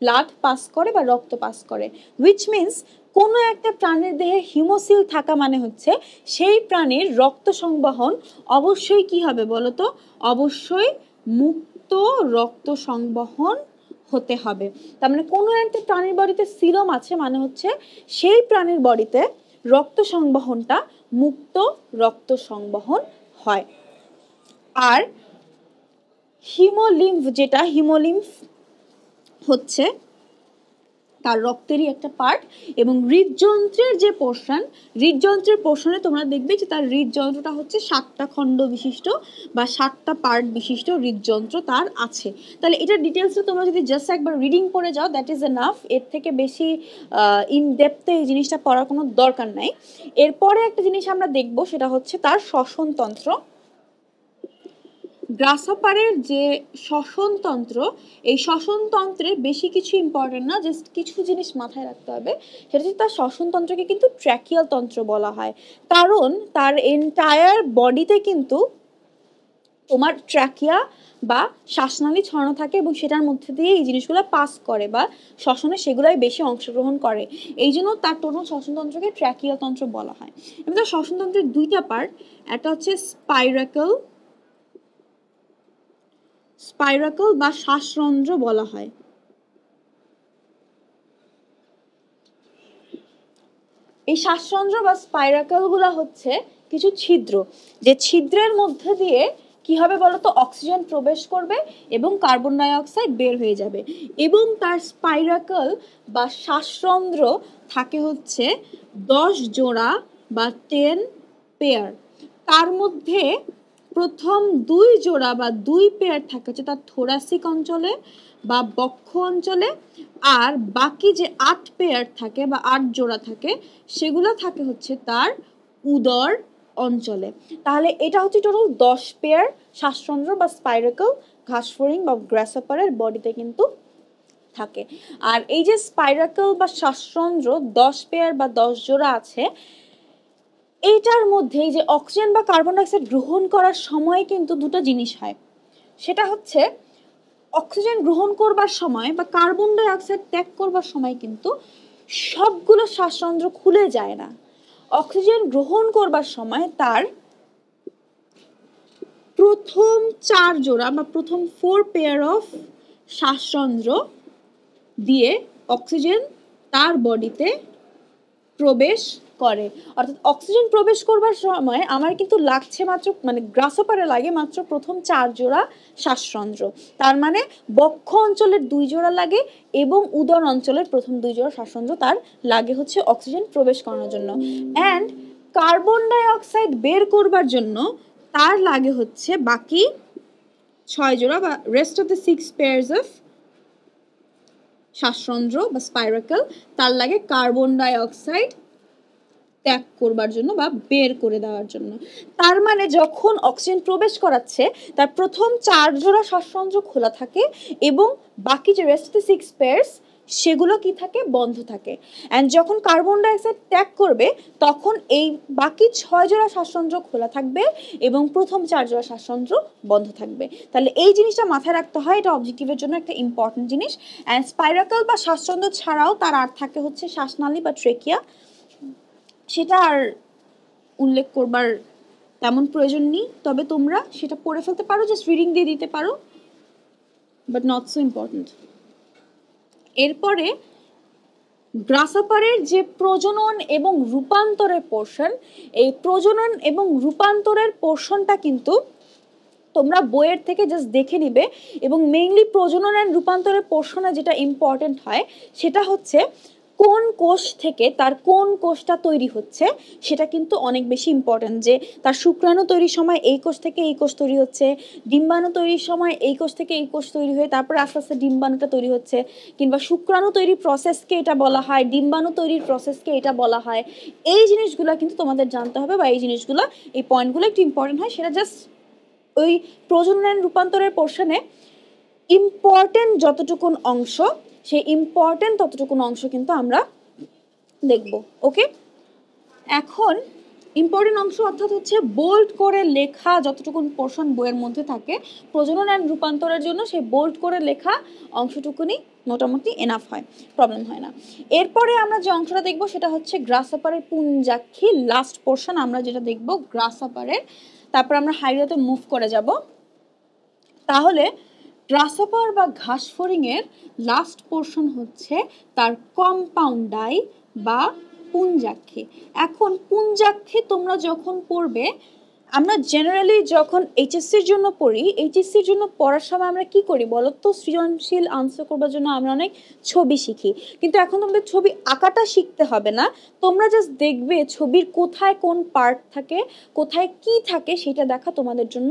ব্লাড পাস করে বা রক্ত পাস করে উইচ মিনস কোনো একটা প্রাণের দেহে হিমোসিল থাকা মানে হচ্ছে সেই প্রাণীর রক্ত সংবহন অবশ্যই কি হবে বলতো অবশ্যই মুক্ত রক্ত সংবহন হতে হবে তার মানে কোনো একটা প্রাণীর বডিতে সিরম আছে মানে হচ্ছে সেই প্রাণীর বডিতে রক্ত সংবহনটা মুক্ত রক্ত সংবহন হয় আর হিমোলিম্ফ যেটা হিমোলিম্ফ হচ্ছে তার রক্তেরই একটা পার্ট এবং হৃদযন্ত্রের যে পোর্শন হৃদযন্ত্রের পোর্শনে তোমরা দেখবে যে তার হৃদযন্ত্রটা হচ্ছে সাতটা খণ্ড বিশিষ্ট বা সাতটা পার্ট বিশিষ্ট হৃদযন্ত্র তার আছে তাহলে এটার ডিটেলসে তোমরা যদি জাস্ট একবার রিডিং পড়ে যাও দ্যাট ইজ এনাফ এর থেকে বেশি ইন ডেপথে এই জিনিসটা পড়ার কোনো দরকার নাই এরপরে একটা জিনিস আমরা দেখব সেটা হচ্ছে তার শ্বসনতন্ত্র গ্রাসপারের যে শ্বসনতন্ত্র এই শ্বসনতন্ত্রে বেশি কিছু ইম্পর্টেন্ট না জাস্ট কিছু জিনিস মাথায় রাখতে হবে সেটা হচ্ছে তার শ্বসনতন্ত্রকে কিন্তু ট্র্যাকিয়াল তন্ত্র বলা হয় কারণ তার এন্টায়ার বডিতে কিন্তু তোমার ট্র্যাকিয়া বা শ্বাসনালী ছড়ানো থাকে এবং সেটার মধ্যে দিয়ে এই জিনিসগুলো পাস করে বা শ্বসনে সেগুলোই বেশি অংশগ্রহণ করে এই জন্য তার টোটাল শ্বসনতন্ত্রকে ট্র্যাকিয়াল তন্ত্র বলা হয় এবং তার শ্বসনতন্ত্রের দুইটা পার্ট একটা হচ্ছে স্পাইরাকল স্পাইরাকল বা শ্বাসরন্ধ্র বলা হয় এই শ্বাসরন্ধ্র বা স্পাইরাকল গুলা হচ্ছে কিছু ছিদ্র যে ছিদ্রের মধ্যে দিয়ে কি হবে বলতো অক্সিজেন প্রবেশ করবে এবং কার্বন ডাইঅক্সাইড বের হয়ে যাবে এবং তার স্পাইরাকল বা শ্বাসরন্ধ্র থাকে হচ্ছে দশ জোড়া বা টেন পেয়ার তার মধ্যে প্রথম দুই জোড়া বা দুই পেয়ার থাকে হচ্ছে তার থোরাসিক অঞ্চলে বা বক্ষ অঞ্চলে আর বাকি যে আট পেয়ার থাকে বা আট জোড়া থাকে সেগুলো থাকে হচ্ছে তার উদর অঞ্চলে তাহলে এটা হচ্ছে টোটাল দশ পেয়ার শ্বাসচন্দ্র বা স্পাইরাকল ঘাসফড়িং বা গ্রাসপারের বডিতে কিন্তু থাকে আর এই যে স্পাইরাকল বা শ্বাসচন্দ্র দশ পেয়ার বা দশ জোড়া আছে এইটার মধ্যে যে অক্সিজেন বা কার্বন ডাইঅক্সাইড গ্রহণ করার সময় কিন্তু দুটো জিনিস হয় সেটা হচ্ছে অক্সিজেন গ্রহণ করবার সময় বা কার্বন ডাইঅক্সাইড ত্যাগ করবার সময় কিন্তু সবগুলো শ্বাসতন্ত্র খুলে যায় না অক্সিজেন গ্রহণ করবার সময় তার প্রথম চার জোড়া বা প্রথম ফোর পেয়ার অফ শ্বাসতন্ত্র দিয়ে অক্সিজেন তার বডিতে প্রবেশ করে অর্থাৎ অক্সিজেন প্রবেশ করবার সময় আমার কিন্তু লাগছে মাত্র মানে গ্রাসোপারে লাগে মাত্র প্রথম চার জোড়া শ্বাসরন্ধ্র তার মানে বক্ষ অঞ্চলের দুই জোড়া লাগে এবং উদর অঞ্চলের প্রথম দুই জোড়া শ্বাসরন্ধ্র তার লাগে হচ্ছে অক্সিজেন প্রবেশ করানোর জন্য অ্যান্ড কার্বন ডাইঅক্সাইড বের করবার জন্য তার লাগে হচ্ছে বাকি ছয় জোড়া বা rest of the six pairs of শ্বাসরন্ধ্র বা স্পাইরাকল তার লাগে কার্বন ডাইঅক্সাইড ত্যাগ করবার জন্য বা বের করে দেওয়ার জন্য তার মানে যখন অক্সিজেন প্রবেশ করাচ্ছে তার প্রথম চার জোড়া শ্বাসরন্ধ্র খোলা থাকে এবং বাকি যে রেস্ট সিক্স পেয়ার্স সেগুলো কি থাকে বন্ধ থাকে অ্যান্ড যখন কার্বন ডাইঅক্সাইড ত্যাগ করবে তখন এই বাকি ছয় জোড়া শ্বাসযন্ত্র খোলা থাকবে এবং প্রথম চার জোড়া শ্বাসযন্ত্র বন্ধ থাকবে তাহলে এই জিনিসটা মাথায় রাখতে হয় এটা অবজেক্টিভের জন্য একটা ইম্পর্টেন্ট জিনিস অ্যান্ড স্পাইরাকাল বা শ্বাসযন্ত্র ছাড়াও তার আর থাকে হচ্ছে শ্বাসনালী বা ট্রেকিয়া সেটা আর উল্লেখ করবার তেমন প্রয়োজন নেই তবে তোমরা সেটা পড়ে ফেলতে পারো জাস্ট রিডিং দিয়ে দিতে পারো বাট নট সো ইম্পর্ট্যান্ট এরপরে গ্রাসাপারের যে প্রজনন এবং রূপান্তরের পোর্শন এই প্রজনন এবং রূপান্তরের পোর্শনটা কিন্তু তোমরা বইয়ের থেকে জাস্ট দেখে নিবে এবং মেইনলি প্রজনন অ্যান্ড রূপান্তরের পোর্শনে যেটা ইম্পর্টেন্ট হয় সেটা হচ্ছে কোন কোষ থেকে তার কোন কোষটা তৈরি হচ্ছে সেটা কিন্তু অনেক বেশি ইম্পর্ট্যান্ট যে তার শুক্রাণু তৈরির সময় এই কোষ থেকে এই কোষ তৈরি হচ্ছে ডিম্বাণু তৈরির সময় এই কোষ থেকে এই কোষ তৈরি হয়ে তারপর আস্তে আস্তে ডিম্বাণুটা তৈরি হচ্ছে কিংবা শুক্রাণু তৈরির প্রসেসকে এটা বলা হয় ডিম্বাণু তৈরির প্রসেসকে এটা বলা হয় এই জিনিসগুলো কিন্তু তোমাদের জানতে হবে বা এই জিনিসগুলো এই পয়েন্টগুলো একটু ইম্পর্টেন্ট হয় সেটা জাস্ট ওই প্রজনন রূপান্তরের পোর্শনে ইম্পর্টেন্ট যতটুকুন অংশ সেই ইম্পর্টেন্ট ততটুকু অংশ কিন্তু আমরা দেখব ওকে এখন ইম্পর্টেন্ট অংশ অর্থাৎ হচ্ছে বোল্ড করে লেখা যতটুকুন পোর্শন বইয়ের মধ্যে থাকে প্রজনন অ্যান্ড রূপান্তরের জন্য সেই বোল্ড করে লেখা অংশটুকুনি মোটামুটি এনাফ হয় প্রবলেম হয় না এরপরে আমরা যে অংশটা দেখব সেটা হচ্ছে গ্রাসাপারের পুঞ্জাক্ষী লাস্ট পোর্শন আমরা যেটা দেখব গ্রাসাপারের তারপর আমরা হাইরাতে মুভ করে যাব তাহলে গ্রাসপার বা ঘাস এর লাস্ট পোর্শন হচ্ছে তার কম্পাউন্ডাই বা পুঞ্জাক্ষে এখন পুঞ্জাক্ষে তোমরা যখন পড়বে আমরা জেনারেলি যখন এইচএসসির জন্য পড়ি এইচএসসির জন্য পড়ার সময় আমরা কি করি বলো তো সৃজনশীল আনসার করবার জন্য আমরা অনেক ছবি শিখি কিন্তু এখন তোমাদের ছবি আঁকাটা শিখতে হবে না তোমরা জাস্ট দেখবে ছবির কোথায় কোন পার্ট থাকে কোথায় কি থাকে সেটা দেখা তোমাদের জন্য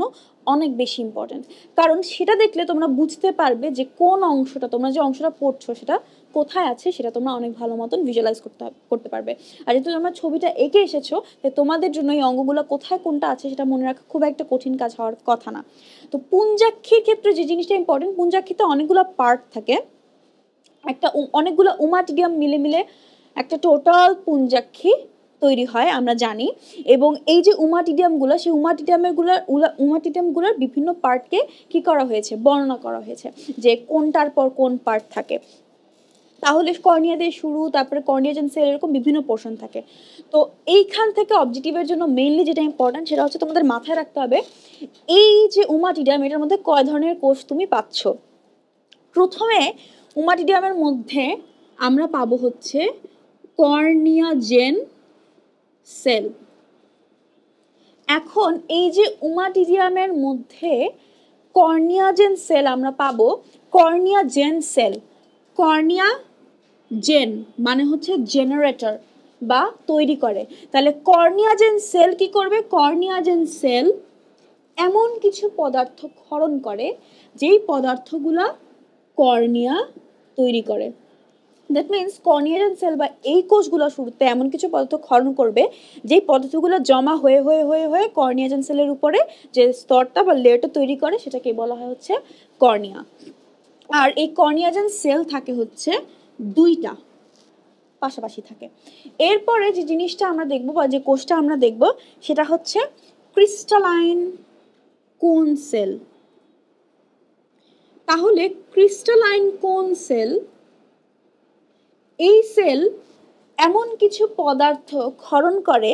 অনেক বেশি ইম্পর্ট্যান্ট কারণ সেটা দেখলে তোমরা বুঝতে পারবে যে কোন অংশটা তোমরা যে অংশটা পড়ছো সেটা কোথায় আছে সেটা তোমরা অনেক ভালো মতন ভিজুয়ালাইজ করতে করতে পারবে আর যেহেতু তোমরা ছবিটা এঁকে এসেছো যে তোমাদের জন্য এই অঙ্গগুলো কোথায় কোনটা আছে সেটা মনে রাখা খুব একটা কঠিন কাজ হওয়ার কথা না তো পুঞ্জাক্ষীর ক্ষেত্রে যে জিনিসটা ইম্পর্টেন্ট পুঞ্জাক্ষীতে অনেকগুলো পার্ট থাকে একটা অনেকগুলো উমাটিডিয়াম মিলে মিলে একটা টোটাল পুঞ্জাক্ষী তৈরি হয় আমরা জানি এবং এই যে উমাটিডিয়ামগুলো সেই উমাটিডিয়ামেরগুলো উমাটিডিয়ামগুলোর বিভিন্ন পার্টকে কি করা হয়েছে বর্ণনা করা হয়েছে যে কোনটার পর কোন পার্ট থাকে তাহলে কর্নিয়া দিয়ে শুরু তারপরে কর্নিয়াজেন সেল এরকম বিভিন্ন পোর্শন থাকে তো এইখান থেকে অবজেক্টিভের জন্য মেইনলি যেটা ইম্পর্ট্যান্ট সেটা হচ্ছে তোমাদের মাথায় রাখতে হবে এই যে উমাটিডিয়াম এটার মধ্যে কয় ধরনের কোষ তুমি পাচ্ছ প্রথমে উমাটিডিয়ামের মধ্যে আমরা পাবো হচ্ছে কর্নিয়াজেন সেল এখন এই যে উমাটিজিয়ামের মধ্যে কর্নিয়াজেন সেল আমরা পাবো corneagen cell cornea gen মানে হচ্ছে জেনারেটর বা তৈরি করে তাহলে কর্নিয়াজেন সেল কি করবে কর্নিয়াজেন সেল এমন কিছু পদার্থ খরণ করে যেই পদার্থগুলা কর্নিয়া তৈরি করে দ্যাট মিন্স কর্নিয়ারেন সেল বা এই কোষগুলো শুরুতে এমন কিছু পদার্থ ক্ষরণ করবে যেই পদার্থগুলো জমা হয়ে হয়ে হয়ে হয়ে কর্নিয়ারেন সেলের উপরে যে স্তরটা বা লেয়ারটা তৈরি করে সেটাকে বলা হয় হচ্ছে কর্নিয়া আর এই কর্নিয়াজেন সেল থাকে হচ্ছে দুইটা পাশাপাশি থাকে এরপরে যে জিনিসটা আমরা দেখব বা যে কোষটা আমরা দেখব সেটা হচ্ছে ক্রিস্টালাইন কোন সেল তাহলে ক্রিস্টালাইন কোন সেল এই সেল এমন কিছু পদার্থ খরণ করে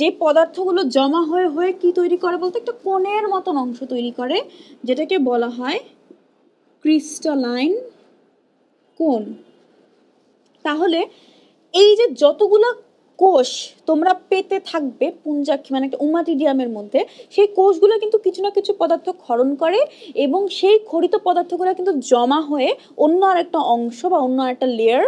যে পদার্থগুলো জমা হয়ে হয়ে কি তৈরি করে বলতে একটা কোণের মতন অংশ তৈরি করে যেটাকে বলা হয় ক্রিস্টালাইন কোণ তাহলে এই যে যতগুলো কোষ তোমরা পেতে থাকবে পুঞ্জাক্ষী মানে একটা উমাটিডিয়ামের মধ্যে সেই কোষগুলো কিন্তু কিছু না কিছু পদার্থ খরণ করে এবং সেই খরিত পদার্থগুলো কিন্তু জমা হয়ে অন্য আরেকটা অংশ বা অন্য আরেকটা লেয়ার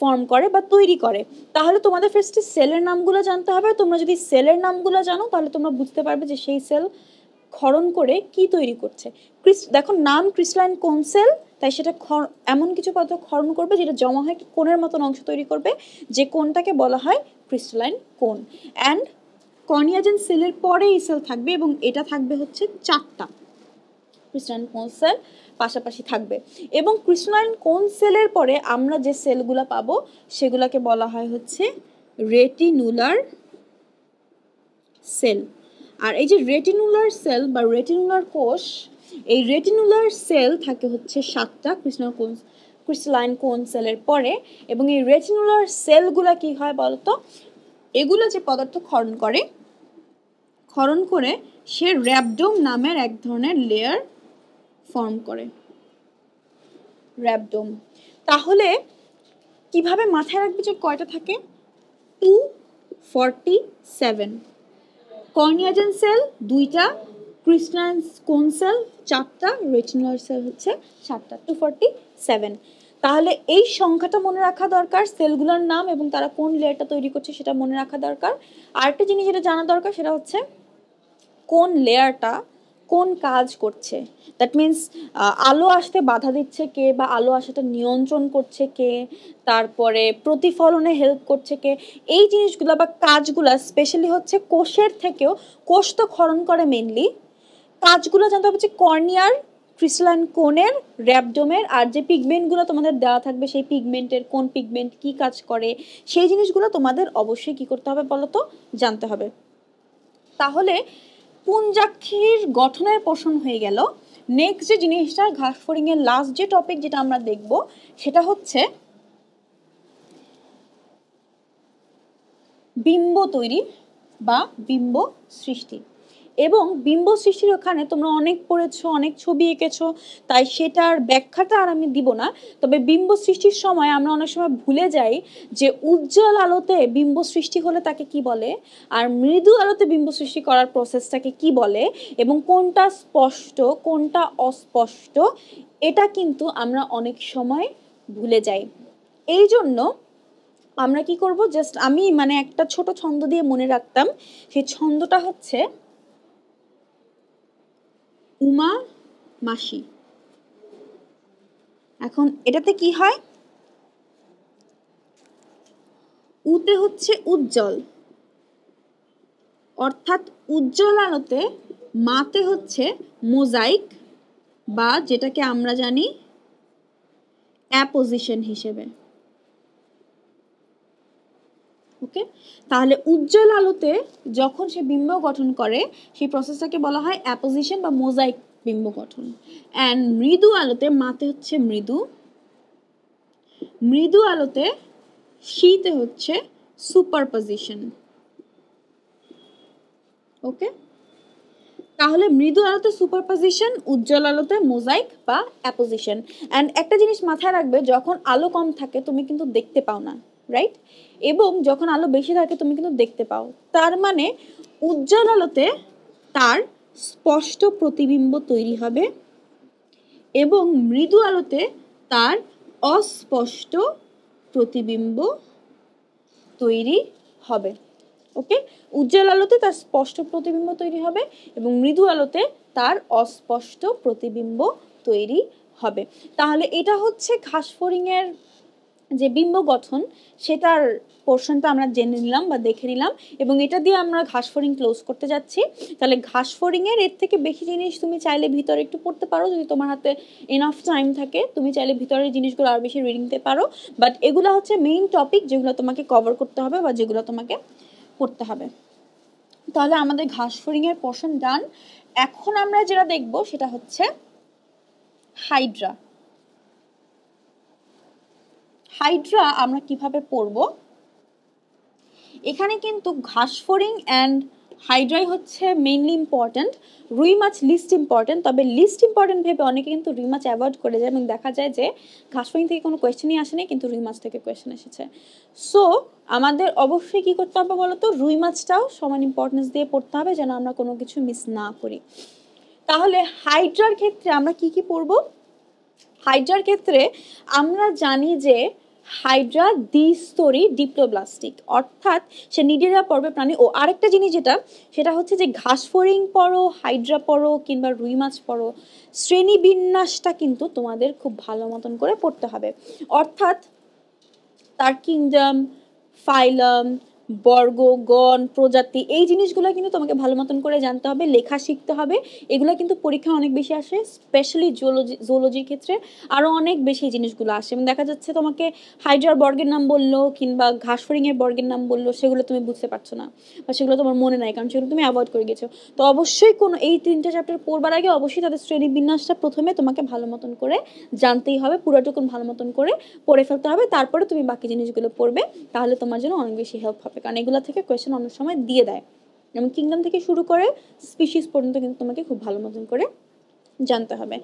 ফর্ম করে বা তৈরি করে তাহলে তোমাদের ফার্স্টে সেলের নামগুলো জানতে হবে তোমরা যদি সেলের নামগুলো জানো তাহলে তোমরা বুঝতে পারবে যে সেই সেল খরণ করে কি তৈরি করছে দেখো নাম ক্রিস্টালাইন কোন সেল তাই সেটা এমন কিছু পদার্থ খরণ করবে যেটা জমা হয় কোণের মতন অংশ তৈরি করবে যে কোনটাকে বলা হয় ক্রিস্টালাইন কোন অ্যান্ড কনিয়াজেন সেলের পরে এই সেল থাকবে এবং এটা থাকবে হচ্ছে চারটা ক্রিস্টালাইন কোন সেল পাশাপাশি থাকবে এবং কৃষ্ণায়ন কোন সেলের পরে আমরা যে সেলগুলো পাবো সেগুলোকে বলা হয় হচ্ছে রেটিনুলার সেল আর এই যে রেটিনুলার সেল বা রেটিনুলার কোষ এই রেটিনুলার সেল থাকে হচ্ছে সাতটা কৃষ্ণ কোন ক্রিস্টালাইন কোন সেলের পরে এবং এই রেটিনুলার সেলগুলো কি হয় বলতো এগুলো যে পদার্থ খরণ করে খরণ করে সে র্যাবডোম নামের এক ধরনের লেয়ার ফর্ম করে র্যাবডোম তাহলে কিভাবে মাথায় রাখবে যে কয়টা থাকে two forty seven corneagen cell দুইটা ক্রিস্টান কোন সেল চারটা রেটিনাল সেল হচ্ছে সাতটা টু ফর্টি সেভেন তাহলে এই সংখ্যাটা মনে রাখা দরকার সেলগুলোর নাম এবং তারা কোন লেয়ারটা তৈরি করছে সেটা মনে রাখা দরকার আরেকটা জিনিস যেটা জানা দরকার সেটা হচ্ছে কোন লেয়ারটা কোন কাজ করছে দ্যাট মিন্স আলো আসতে বাধা দিচ্ছে কে বা আলো আসাটা নিয়ন্ত্রণ করছে কে তারপরে প্রতিফলনে হেল্প করছে কে এই জিনিসগুলো বা কাজগুলো স্পেশালি হচ্ছে কোষের থেকেও কোষ তো ক্ষরণ করে মেনলি কাজগুলো জানতে হচ্ছে কর্নিয়ার ক্রিস্টালাইন কোণের র‍্যাপডোমের আর যে পিগমেন্টগুলো তোমাদের দেওয়া থাকবে সেই পিগমেন্টের কোন পিগমেন্ট কি কাজ করে সেই জিনিসগুলো তোমাদের অবশ্যই কি করতে হবে বলো তো জানতে হবে তাহলে পুঞ্জাক্ষীর গঠনের পোষণ হয়ে গেল নেক্সট যে জিনিসটা ঘাস ফড়িংয়ের লাস্ট যে টপিক যেটা আমরা দেখব সেটা হচ্ছে বিম্ব তৈরি বা বিম্ব সৃষ্টি এবং বিম্ব সৃষ্টির ওখানে তোমরা অনেক পড়েছো অনেক ছবি এঁকেছো তাই সেটার ব্যাখ্যাটা আর আমি দিব না তবে বিম্ব সৃষ্টির সময় আমরা অনেক সময় ভুলে যাই যে উজ্জ্বল আলোতে বিম্ব সৃষ্টি হলে তাকে কি বলে আর মৃদু আলোতে বিম্ব সৃষ্টি করার প্রসেসটাকে কি বলে এবং কোনটা স্পষ্ট কোনটা অস্পষ্ট এটা কিন্তু আমরা অনেক সময় ভুলে যাই এই জন্য আমরা কি করব জাস্ট আমি মানে একটা ছোট ছন্দ দিয়ে মনে রাখতাম সেই ছন্দটা হচ্ছে উমা মাসি এখন এটাতে কি হয় উতে হচ্ছে উজ্জ্বল অর্থাৎ উজ্জ্বল আলোতে মাতে হচ্ছে মোজাইক বা যেটাকে আমরা জানি অ্যাপোজিশন হিসেবে ওকে তাহলে উজ্জ্বল আলোতে যখন সে বিম্ব গঠন করে সেই প্রসেসটাকে বলা হয় অ্যাপোজিশন বা মোজাইক বিম্ব গঠন অ্যান্ড মৃদু আলোতে মাতে হচ্ছে মৃদু মৃদু আলোতে শীতে হচ্ছে সুপারপজিশন ওকে তাহলে মৃদু আলোতে সুপারপজিশন উজ্জ্বল আলোতে মোজাইক বা অ্যাপোজিশন অ্যান্ড একটা জিনিস মাথায় রাখবে যখন আলো কম থাকে তুমি কিন্তু দেখতে পাও না রাইট এবং যখন আলো বেশি থাকে তুমি কিন্তু দেখতে পাও তার মানে উজ্জ্বল আলোতে তার স্পষ্ট প্রতিবিম্ব তৈরি হবে এবং মৃদু আলোতে তার অস্পষ্ট প্রতিবিম্ব তৈরি হবে ওকে উজ্জ্বল আলোতে তার স্পষ্ট প্রতিবিম্ব তৈরি হবে এবং মৃদু আলোতে তার অস্পষ্ট প্রতিবিম্ব তৈরি হবে তাহলে এটা হচ্ছে ঘাসফড়িংয়ের যে বিম্ব গঠন সেটার পোর্শনটা আমরা জেনে নিলাম বা দেখে নিলাম এবং এটা দিয়ে আমরা ঘাস ফোরিং ক্লোজ করতে যাচ্ছি তাহলে ঘাস ফোরিংয়ের এর থেকে বেশি জিনিস তুমি চাইলে ভিতরে একটু পড়তে পারো যদি তোমার হাতে এনাফ টাইম থাকে তুমি চাইলে ভিতরের জিনিসগুলো আরও বেশি রিডিং দিতে পারো বাট এগুলো হচ্ছে মেইন টপিক যেগুলো তোমাকে কভার করতে হবে বা যেগুলো তোমাকে পড়তে হবে তাহলে আমাদের ঘাস ফোরিংয়ের পোর্শন ডান এখন আমরা যেটা দেখব সেটা হচ্ছে হাইড্রা হাইড্রা আমরা কিভাবে পড়ব এখানে কিন্তু ঘাসফড়িং অ্যান্ড হাইড্রাই হচ্ছে মেইনলি ইম্পর্ট্যান্ট রুই মাছ লিস্ট ইম্পর্টেন্ট তবে লিস্ট ইম্পর্ট্যান্ট ভেবে অনেকে কিন্তু রুই মাছ অ্যাভয়েড করে যায় এবং দেখা যায় যে ঘাসফড়িং থেকে কোনো কোয়েশ্চেনই আসেনি কিন্তু রুই মাছ থেকে কোয়েশ্চেন এসেছে সো আমাদের অবশ্যই কী করতে হবে বলতো রুই মাছটাও সমান ইম্পর্টেন্স দিয়ে পড়তে হবে যেন আমরা কোনো কিছু মিস না করি তাহলে হাইড্রার ক্ষেত্রে আমরা কি কি পড়ব হাইড্রার ক্ষেত্রে আমরা জানি যে হাইড্রা দ্বিস্তরী ডিপ্লোব্লাস্টিক অর্থাৎ সে নিডেরা পর্বে প্রাণী ও আরেকটা জিনিস যেটা সেটা হচ্ছে যে ঘাস পরো হাইড্রা পরো কিংবা রুই মাছ পরো শ্রেণী বিন্যাসটা কিন্তু তোমাদের খুব ভালো মতন করে পড়তে হবে অর্থাৎ তার কিংডম ফাইলাম বর্গ গণ প্রজাতি এই জিনিসগুলো কিন্তু তোমাকে ভালো মতন করে জানতে হবে লেখা শিখতে হবে এগুলো কিন্তু পরীক্ষা অনেক বেশি আসে স্পেশালি জুলজি জুলজির ক্ষেত্রে আরও অনেক বেশি এই জিনিসগুলো আসে এবং দেখা যাচ্ছে তোমাকে হাইড্রার বর্গের নাম বললো কিংবা ঘাসফরিংয়ের বর্গের নাম বললো সেগুলো তুমি বুঝতে পারছো না বা সেগুলো তোমার মনে নাই কারণ সেগুলো তুমি অ্যাভয়েড করে গেছো তো অবশ্যই কোনো এই তিনটা চ্যাপ্টার পড়বার আগে অবশ্যই তাদের শ্রেণী বিন্যাসটা প্রথমে তোমাকে ভালো মতন করে জানতেই হবে পুরাটুকুন ভালো মতন করে পড়ে ফেলতে হবে তারপরে তুমি বাকি জিনিসগুলো পড়বে তাহলে তোমার জন্য অনেক বেশি হেল্প হবে থাকবে কারণ এগুলো থেকে কোয়েশ্চেন অনেক সময় দিয়ে দেয় এবং কিংডম থেকে শুরু করে স্পিসিস পর্যন্ত কিন্তু তোমাকে খুব ভালো মতন করে জানতে হবে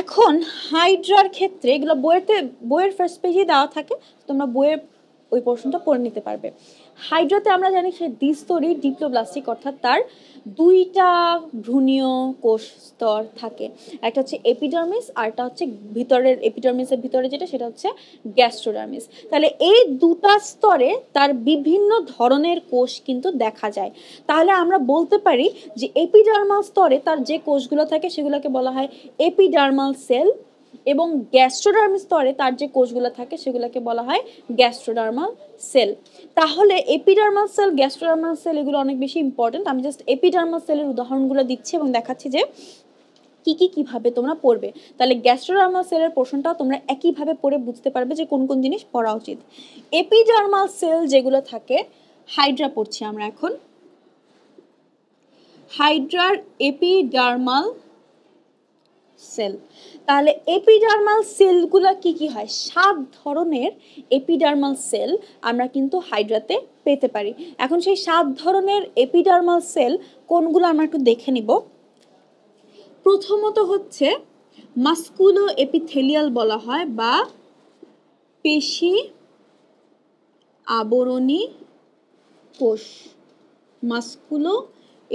এখন হাইড্রার ক্ষেত্রে এগুলো বইয়েতে বইয়ের ফার্স্ট পেজেই দেওয়া থাকে তোমরা বইয়ের ওই পোর্শনটা পড়ে নিতে পারবে হাইড্রাতে আমরা জানি সে দ্বিস্তরী ডিপ্লোব্লাস্টিক অর্থাৎ তার দুইটা ভ্রূণীয় কোষ স্তর থাকে একটা হচ্ছে এপিডার্মিস আরটা হচ্ছে ভিতরের এপিডার্মিসের ভিতরে যেটা সেটা হচ্ছে গ্যাস্ট্রোডার্মিস তাহলে এই দুটা স্তরে তার বিভিন্ন ধরনের কোষ কিন্তু দেখা যায় তাহলে আমরা বলতে পারি যে এপিডার্মাল স্তরে তার যে কোষগুলো থাকে সেগুলোকে বলা হয় এপিডার্মাল সেল এবং গ্যাস্ট্রোডার্ম স্তরে তার যে কোষগুলো থাকে সেগুলোকে বলা হয় গ্যাস্ট্রোডার্মাল সেল তাহলে এপিডার্মাল সেল গ্যাস্ট্রোডার্মাল সেল এগুলো অনেক বেশি ইম্পর্টেন্ট আমি জাস্ট এপিডার্মাল সেলের উদাহরণগুলো দিচ্ছি এবং দেখাচ্ছি যে কি কি কিভাবে তোমরা পড়বে তাহলে গ্যাস্ট্রোডার্মাল সেলের পোর্শনটাও তোমরা একইভাবে পড়ে বুঝতে পারবে যে কোন কোন জিনিস পড়া উচিত এপিডার্মাল সেল যেগুলো থাকে হাইড্রা পড়ছি আমরা এখন হাইড্রার এপিডার্মাল সেল তাহলে এপিডার্মাল সেলগুলো কি কি হয় সাত ধরনের এপিডার্মাল সেল আমরা কিন্তু হাইড্রাতে পেতে পারি এখন সেই সাত ধরনের এপিডার্মাল সেল কোনগুলো আমরা একটু দেখে নিব প্রথমত হচ্ছে মাস্কুলো এপিথেলিয়াল বলা হয় বা পেশি আবরণী কোষ মাস্কুলো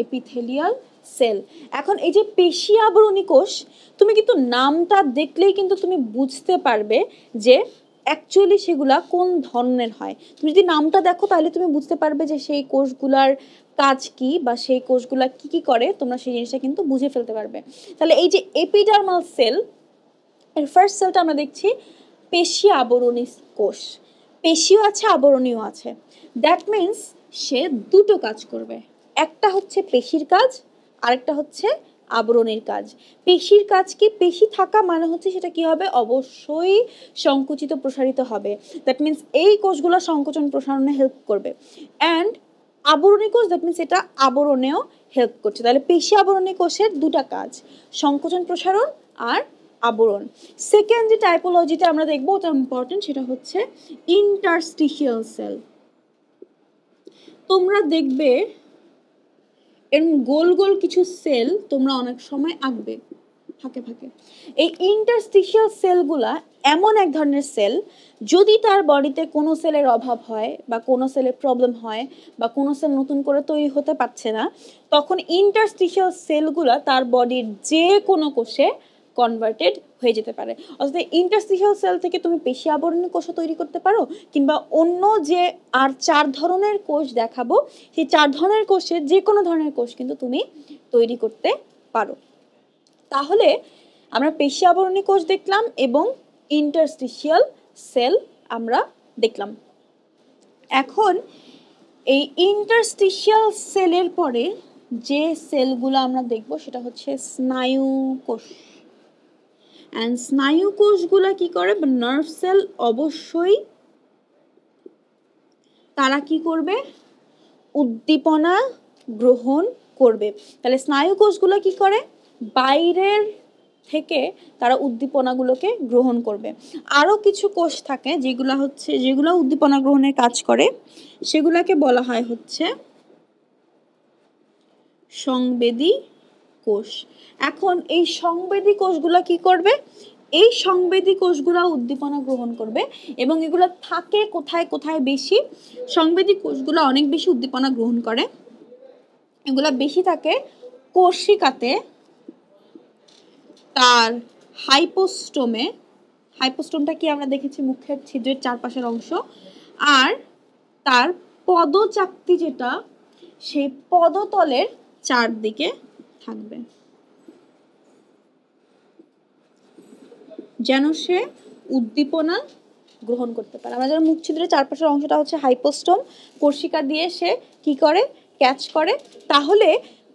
এপিথেলিয়াল সেল এখন এই যে পেশি আবরণী কোষ তুমি কিন্তু নামটা দেখলেই কিন্তু তুমি বুঝতে পারবে যে অ্যাকচুয়ালি সেগুলা কোন ধরনের হয় তুমি যদি নামটা দেখো তাহলে তুমি বুঝতে পারবে যে সেই কোষগুলার কাজ কি বা সেই কোষগুলা কি কি করে তোমরা সেই জিনিসটা কিন্তু বুঝে ফেলতে পারবে তাহলে এই যে এপিডার্মাল সেল এর ফার্স্ট সেলটা আমরা দেখছি পেশি আবরণী কোষ পেশিও আছে আবরণীয় আছে দ্যাট মিন্স সে দুটো কাজ করবে একটা হচ্ছে পেশির কাজ আরেকটা হচ্ছে আবরণের কাজ পেশির কাজ কি পেশি থাকা মানে হচ্ছে সেটা কি হবে অবশ্যই সংকুচিত প্রসারিত হবে দ্যাট মিন্স এই কোষগুলো সংকোচন প্রসারণে হেল্প করবে অ্যান্ড আবরণী কোষ দ্যাট মিন্স এটা আবরণেও হেল্প করছে তাহলে পেশি আবরণী কোষের দুটা কাজ সংকোচন প্রসারণ আর আবরণ সেকেন্ড যে টাইপোলজিটা আমরা দেখবো ওটা ইম্পর্টেন্ট সেটা হচ্ছে ইন্টারস্টিশিয়াল সেল তোমরা দেখবে এর গোল গোল কিছু সেল তোমরা অনেক সময় আঁকবে ফাঁকে ফাঁকে এই ইন্টারস্টিশিয়াল সেলগুলা এমন এক ধরনের সেল যদি তার বডিতে কোনো সেলের অভাব হয় বা কোনো সেলের প্রবলেম হয় বা কোনো সেল নতুন করে তৈরি হতে পারছে না তখন ইন্টারস্টিশিয়াল সেলগুলা তার বডির যে কোনো কোষে কনভার্টেড হয়ে যেতে পারে অর্থাৎ ইন্টারসিশিয়াল সেল থেকে তুমি পেশি আবরণী কোষও তৈরি করতে পারো কিংবা অন্য যে আর চার ধরনের কোষ দেখাবো সেই চার ধরনের কোষে যে কোনো ধরনের কোষ কিন্তু তুমি তৈরি করতে পারো তাহলে আমরা পেশি আবরণী কোষ দেখলাম এবং ইন্টারস্টিশিয়াল সেল আমরা দেখলাম এখন এই ইন্টারস্টিশিয়াল সেলের পরে যে সেলগুলো আমরা দেখব সেটা হচ্ছে স্নায়ু কোষ অ্যান্ড স্নায়ু কোষগুলা কি করে নার্ভ সেল অবশ্যই তারা কি করবে উদ্দীপনা গ্রহণ করবে তাহলে স্নায়ু কোষগুলো কি করে বাইরের থেকে তারা উদ্দীপনাগুলোকে গ্রহণ করবে আরও কিছু কোষ থাকে যেগুলো হচ্ছে যেগুলো উদ্দীপনা গ্রহণের কাজ করে সেগুলোকে বলা হয় হচ্ছে সংবেদী কোষ এখন এই সংবেদী কোষগুলো কি করবে এই সংবেদী কোষগুলা উদ্দীপনা গ্রহণ করবে এবং এগুলো থাকে কোথায় কোথায় বেশি সংবেদী কোষগুলো অনেক বেশি উদ্দীপনা গ্রহণ করে এগুলা বেশি থাকে কোষিকাতে তার হাইপোস্টোমে হাইপোস্টোমটা কি আমরা দেখেছি মুখের ছিদ্রের চারপাশের অংশ আর তার পদচাকতি যেটা সেই পদতলের চারদিকে থাকবে যেন সে উদ্দীপনা গ্রহণ করতে পারে আমরা যেন ছিদ্রের চারপাশের অংশটা হচ্ছে হাইপোস্টোম কর্ষিকা দিয়ে সে কি করে ক্যাচ করে তাহলে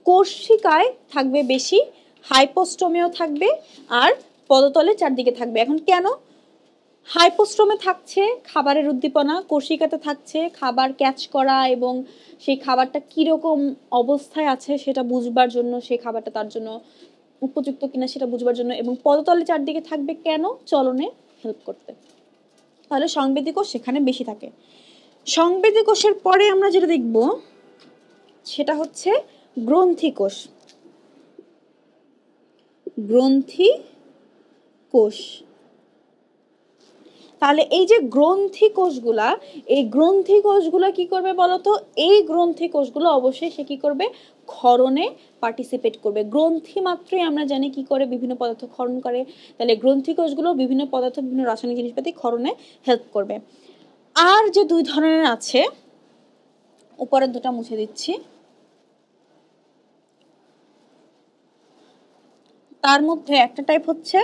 কর্ষিকায় থাকবে বেশি হাইপোস্টোমেও থাকবে আর পদতলে চারদিকে থাকবে এখন কেন হাইপোস্ট্রোমে থাকছে খাবারের উদ্দীপনা কোষিকাতে থাকছে খাবার ক্যাচ করা এবং সেই খাবারটা রকম অবস্থায় আছে সেটা বুঝবার জন্য সেই খাবারটা তার জন্য উপযুক্ত কিনা সেটা বুঝবার জন্য এবং পদতলে চারদিকে থাকবে কেন চলনে হেল্প করতে তাহলে সংবেদী কোষ সেখানে বেশি থাকে সংবেদী কোষের পরে আমরা যেটা দেখব সেটা হচ্ছে গ্রন্থি কোষ গ্রন্থি কোষ তাহলে এই যে গ্রন্থি কোষগুলা এই গ্রন্থি কোষগুলা কি করবে বলতো এই গ্রন্থি কোষগুলো অবশ্যই সে কি করবে ক্ষরণে পার্টিসিপেট করবে গ্রন্থি মাত্রই আমরা জানি কি করে বিভিন্ন পদার্থ খরণ করে তাহলে গ্রন্থি কোষগুলো বিভিন্ন পদার্থ বিভিন্ন রাসায়নিক জিনিসপাতি ক্ষরণে হেল্প করবে আর যে দুই ধরনের আছে উপরের দুটা মুছে দিচ্ছি তার মধ্যে একটা টাইপ হচ্ছে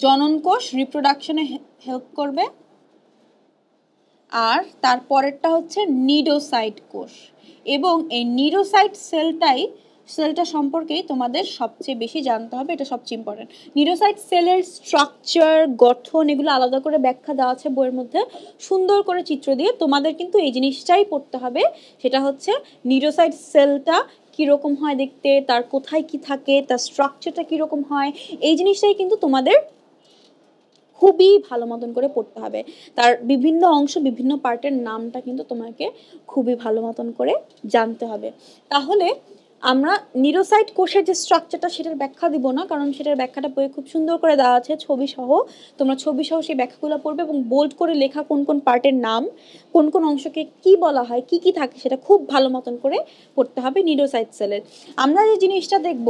জনন কোষ রিপ্রোডাকশনে হেল্প করবে আর তারপরেরটা হচ্ছে নিডোসাইট কোষ এবং এই নিরোসাইট সেলটাই সেলটা সম্পর্কেই তোমাদের সবচেয়ে বেশি জানতে হবে এটা সবচেয়ে ইম্পর্টেন্ট নিউরোসাইট সেলের স্ট্রাকচার গঠন এগুলো আলাদা করে ব্যাখ্যা দেওয়া আছে বইয়ের মধ্যে সুন্দর করে চিত্র দিয়ে তোমাদের কিন্তু এই জিনিসটাই পড়তে হবে সেটা হচ্ছে নিউরোসাইট সেলটা কীরকম হয় দেখতে তার কোথায় কি থাকে তার স্ট্রাকচারটা কীরকম হয় এই জিনিসটাই কিন্তু তোমাদের খুবই ভালো মতন করে পড়তে হবে তার বিভিন্ন অংশ বিভিন্ন পার্টের নামটা কিন্তু তোমাকে খুবই ভালো মতন করে জানতে হবে তাহলে আমরা নিরোসাইট কোষের যে স্ট্রাকচারটা সেটার ব্যাখ্যা দিব না কারণ সেটার ব্যাখ্যাটা বইয়ে খুব সুন্দর করে দেওয়া আছে ছবি সহ তোমরা ছবি সহ সেই ব্যাখ্যাগুলো পড়বে এবং বোল্ড করে লেখা কোন কোন পার্টের নাম কোন কোন অংশকে কি বলা হয় কি কি থাকে সেটা খুব ভালো মতন করে পড়তে হবে নিরোসাইট সেলের আমরা যে জিনিসটা দেখব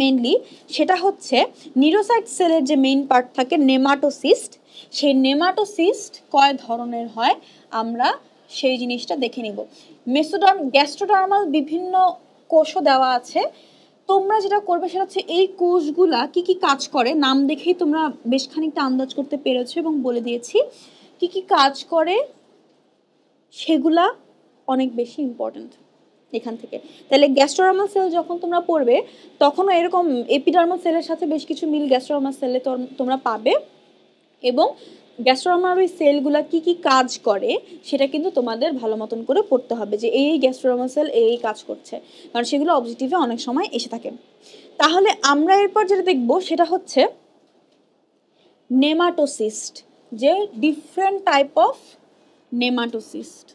মেনলি সেটা হচ্ছে নিউরোসাইট সেলের যে মেইন পার্ট থাকে নেমাটোসিস্ট সেই নেমাটোসিস্ট কয় ধরনের হয় আমরা সেই জিনিসটা দেখে নিব মেসোডন গ্যাস্ট্রোডার্মাল বিভিন্ন কোষও দেওয়া আছে তোমরা যেটা করবে সেটা হচ্ছে এই কোষগুলা কি কি কাজ করে নাম দেখেই তোমরা বেশ খানিকটা আন্দাজ করতে পেরেছো এবং বলে দিয়েছি কি কি কাজ করে সেগুলা অনেক বেশি ইম্পর্ট্যান্ট এখান থেকে তাহলে গ্যাস্ট্রোরামাল সেল যখন তোমরা পড়বে তখনও এরকম এপিডার্মাল সেলের সাথে বেশ কিছু মিল গ্যাস্ট্রোরামাল সেলে তোমরা পাবে এবং গ্যাস্ট্রোমার ওই সেলগুলো কী কী কাজ করে সেটা কিন্তু তোমাদের ভালো মতন করে পড়তে হবে যে এই গ্যাস্ট্রোমা সেল এই কাজ করছে কারণ সেগুলো অবজেক্টিভে অনেক সময় এসে থাকে তাহলে আমরা এরপর যেটা দেখব সেটা হচ্ছে নেমাটোসিস্ট যে different type of nematocyst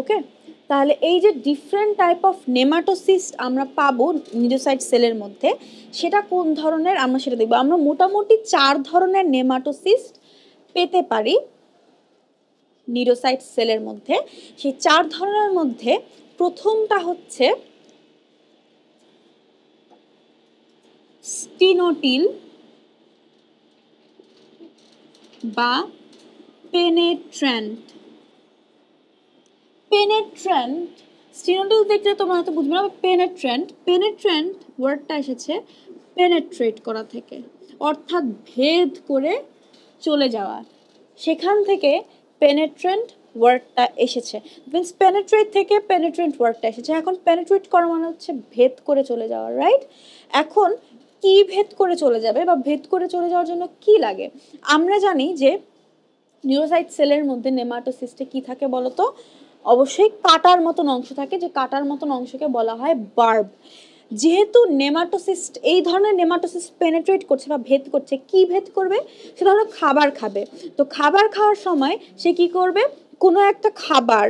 okay তাহলে এই যে ডিফারেন্ট টাইপ অফ নেমাটোসিস্ট আমরা পাবো নিডোসাইট সেলের মধ্যে সেটা কোন ধরনের আমরা সেটা দেখবো আমরা মোটামুটি চার ধরনের নেমাটোসিস্ট পেতে পারি নিরোসাইট সেলের মধ্যে সেই চার ধরনের মধ্যে প্রথমটা হচ্ছে স্টিনোটিল বা পেনেট্র্যান্ট পেনেট্রেন্ট স্টিনোটিল দেখলে তোমরা হয়তো বুঝবে না পেনেট্রেন্ট পেনেট্রেন্ট ওয়ার্ডটা এসেছে পেনেট্রেট করা থেকে অর্থাৎ ভেদ করে চলে যাওয়া সেখান থেকে পেনেট্রেন্ট ওয়ার্ডটা এসেছে মিনস পেনেট্রেট থেকে পেনেট্রেন্ট ওয়ার্ডটা এসেছে এখন পেনেট্রেট করা মানে হচ্ছে ভেদ করে চলে যাওয়া রাইট এখন কি ভেদ করে চলে যাবে বা ভেদ করে চলে যাওয়ার জন্য কি লাগে আমরা জানি যে নিউরোসাইট সেলের মধ্যে নেমাটোসিস্টে কি থাকে বলতো অবশ্যই কাটার মতন অংশ থাকে যে কাটার মতন অংশকে বলা হয় বার্ব যেহেতু নেমাটোসিস্ট এই ধরনের নেমাটোসিস্ট পেনেট্রেট করছে বা ভেদ করছে কি ভেদ করবে সেটা হলো খাবার খাবে তো খাবার খাওয়ার সময় সে কি করবে কোনো একটা খাবার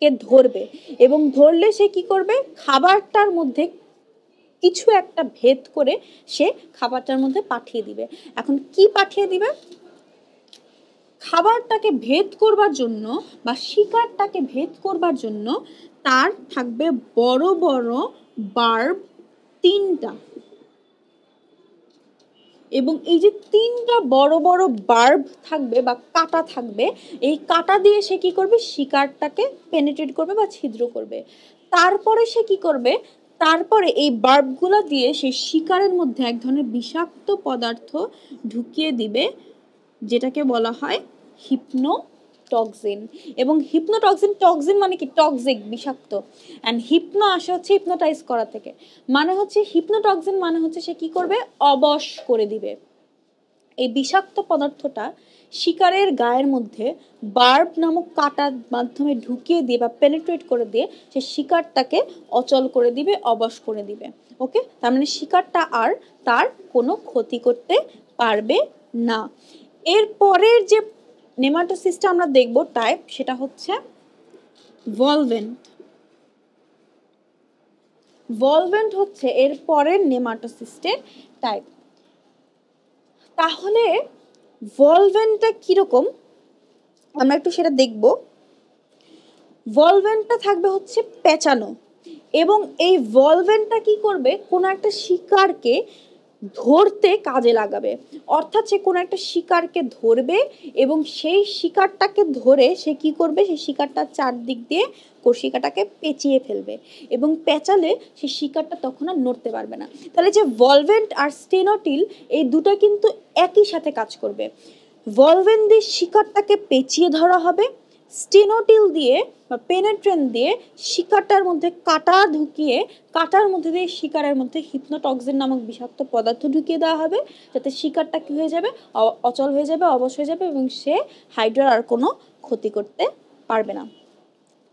কে ধরবে এবং ধরলে সে কি করবে খাবারটার মধ্যে কিছু একটা ভেদ করে সে খাবারটার মধ্যে পাঠিয়ে দিবে এখন কি পাঠিয়ে দিবে খাবারটাকে ভেদ করবার জন্য বা শিকারটাকে ভেদ করবার জন্য তার থাকবে বড় বড় বার্ব তিনটা এবং এই যে তিনটা বড় বড় বার্ব থাকবে বা কাটা থাকবে এই কাটা দিয়ে সে কি করবে শিকারটাকে পেনেট্রেট করবে বা ছিদ্র করবে তারপরে সে কি করবে তারপরে এই বার্বগুলো দিয়ে সে শিকারের মধ্যে এক ধরনের বিষাক্ত পদার্থ ঢুকিয়ে দিবে যেটাকে বলা হয় হিপনো টক্সিন এবং হিপনোটক্সিন টক্সিন মানে কি টক্সিক বিষাক্ত অ্যান্ড হিপনো আসে হচ্ছে হিপনোটাইজ করা থেকে মানে হচ্ছে হিপনোটক্সিন মানে হচ্ছে সে কি করবে অবশ করে দিবে এই বিষাক্ত পদার্থটা শিকারের গায়ের মধ্যে বার্ব নামক কাটার মাধ্যমে ঢুকিয়ে দিয়ে বা পেনেট্রেট করে দিয়ে সে শিকারটাকে অচল করে দিবে অবশ করে দিবে ওকে তার মানে শিকারটা আর তার কোনো ক্ষতি করতে পারবে না এর পরের যে নেমাটোসিসটা আমরা দেখব টাইপ সেটা হচ্ছে ভলভেন্ট ভলভেন্ট হচ্ছে এর পরের নেমাটোসিস্টের টাইপ তাহলে ভলভেন্টটা কীরকম আমরা একটু সেটা দেখব ভলভেন্টটা থাকবে হচ্ছে পেঁচানো এবং এই ভলভেনটা কি করবে কোনো একটা শিকারকে ধরতে কাজে লাগাবে অর্থাৎ সে কোনো একটা শিকারকে ধরবে এবং সেই শিকারটাকে ধরে সে কি করবে সেই শিকারটা চারদিক দিয়ে কর্ষিকাটাকে পেঁচিয়ে ফেলবে এবং পেঁচালে সে শিকারটা তখন আর নড়তে পারবে না তাহলে যে ভলভেন্ট আর স্টেনোটিল এই দুটা কিন্তু একই সাথে কাজ করবে ভলভেন দিয়ে শিকারটাকে পেঁচিয়ে ধরা হবে স্টেনোটিল দিয়ে বা পেনেট্রেন দিয়ে শিকারটার মধ্যে কাটা ঢুকিয়ে কাটার মধ্যে দিয়ে শিকারের মধ্যে হিপনোটক্সিন নামক বিষাক্ত পদার্থ ঢুকিয়ে দেওয়া হবে যাতে শিকারটা কী হয়ে যাবে অচল হয়ে যাবে অবশ হয়ে যাবে এবং সে হাইড্রার আর কোনো ক্ষতি করতে পারবে না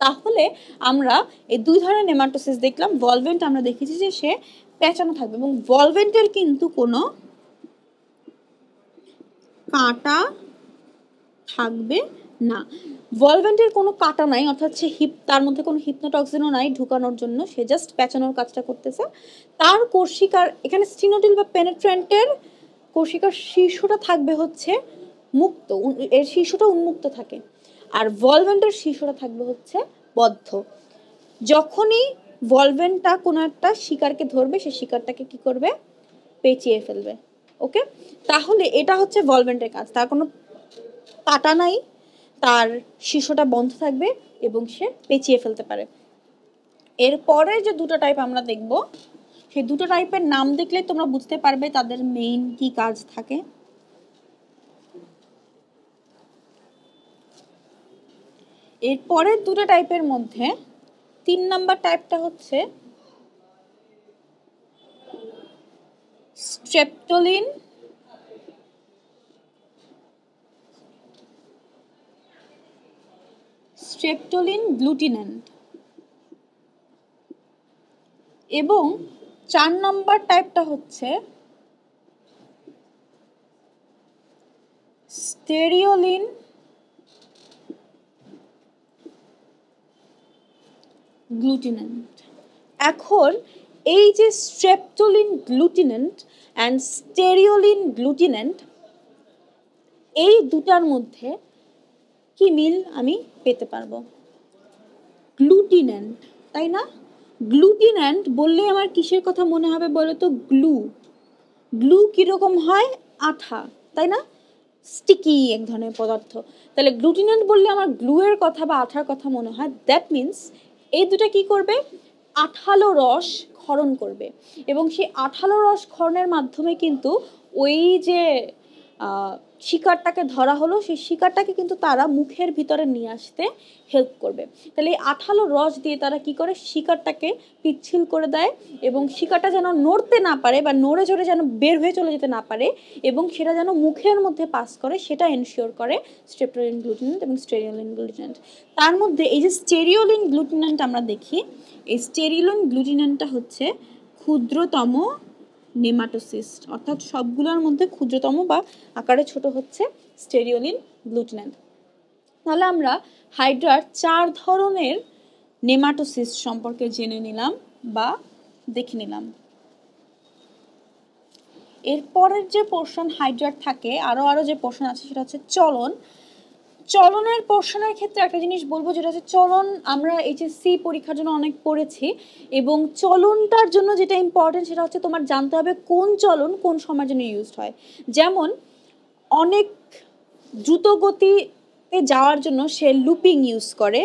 তাহলে আমরা এই দুই ধরনের নেমাটোসিস দেখলাম ভলভেন্ট আমরা দেখেছি যে সে পেঁচানো থাকবে এবং ভলভেন্টের কিন্তু কোনো কাটা থাকবে না ভলভেন্টের কোনো কাটা নাই অর্থাৎ সে হিপ তার মধ্যে কোনো হিপনোটক্সিনও নাই ঢুকানোর জন্য সে জাস্ট প্যাচানোর কাজটা করতেছে তার কোর্শিকার এখানে স্টিনোটিল বা পেনেট্রেন্টের কোষিকার শীর্ষটা থাকবে হচ্ছে মুক্ত এর শীর্ষটা উন্মুক্ত থাকে আর ভলভেন্টের শীর্ষটা থাকবে হচ্ছে বদ্ধ যখনই ভলভেন্টটা কোনো একটা শিকারকে ধরবে সে শিকারটাকে কি করবে পেঁচিয়ে ফেলবে ওকে তাহলে এটা হচ্ছে ভলভেন্টের কাজ তার কোনো কাটা নাই তার শিশুটা বন্ধ থাকবে এবং সে পেঁচিয়ে ফেলতে পারে এরপরে যে দুটো টাইপ আমরা দেখব সেই দুটো টাইপের নাম দেখলে তোমরা বুঝতে পারবে তাদের মেইন কি কাজ থাকে এরপরের দুটো টাইপের মধ্যে তিন নাম্বার টাইপটা হচ্ছে স্ট্রেপটোলিন স্ট্রেপটোলিন গ্লুটিনেন্ট এবং চার নম্বর টাইপটা হচ্ছে স্টেরিওলিন গ্লুটিনেন্ট এখন এই যে স্ট্রেপটোলিন গ্লুটিনেন্ট অ্যান্ড স্টেরিওলিন গ্লুটিনেন্ট এই দুটার মধ্যে কি মিল আমি পেতে পারবো গ্লুটিন্যান্ট তাই না গ্লুটিন্যান্ট বললে আমার কিসের কথা মনে হবে বলো তো গ্লু গ্লু কীরকম হয় আঠা তাই না স্টিকি এক ধরনের পদার্থ তাহলে গ্লুটিন্যান্ট বললে আমার গ্লুয়ের কথা বা আঠার কথা মনে হয় দ্যাট মিন্স এই দুটা কি করবে আঠালো রস খরণ করবে এবং সেই আঠালো রস খরণের মাধ্যমে কিন্তু ওই যে শিকারটাকে ধরা হলো সেই শিকারটাকে কিন্তু তারা মুখের ভিতরে নিয়ে আসতে হেল্প করবে তাহলে এই আঠালো রস দিয়ে তারা কি করে শিকারটাকে পিচ্ছিল করে দেয় এবং শিকারটা যেন নড়তে না পারে বা নড়ে চড়ে যেন বের হয়ে চলে যেতে না পারে এবং সেটা যেন মুখের মধ্যে পাস করে সেটা এনশিওর করে স্ট্রেপটোলিন গ্লুটিনেন্ট এবং স্টেরিওলিন গ্লুটিনেন্ট তার মধ্যে এই যে স্টেরিওলিন গ্লুটিনেন্ট আমরা দেখি এই স্টেরিওলিন গ্লুটিনেন্টটা হচ্ছে ক্ষুদ্রতম নেমাটোসিস্ট অর্থাৎ সবগুলোর মধ্যে ক্ষুদ্রতম বা আকারে ছোট হচ্ছে স্টেরিওলিন গ্লুটেন তাহলে আমরা হাইড্রার চার ধরনের নেমাটোসিস্ট সম্পর্কে জেনে নিলাম বা দেখে নিলাম এরপরের যে পোর্শন হাইড্রার থাকে আরও আরও যে পোর্শন আছে সেটা হচ্ছে চলন চলনের পোর্শনের ক্ষেত্রে একটা জিনিস বলবো যেটা হচ্ছে চলন আমরা এইচএসসি পরীক্ষার জন্য অনেক পড়েছি এবং চলনটার জন্য যেটা ইম্পর্টেন্ট সেটা হচ্ছে তোমার জানতে হবে কোন চলন কোন সময়ের জন্য ইউজ হয় যেমন অনেক দ্রুত গতিতে যাওয়ার জন্য সে লুপিং ইউজ করে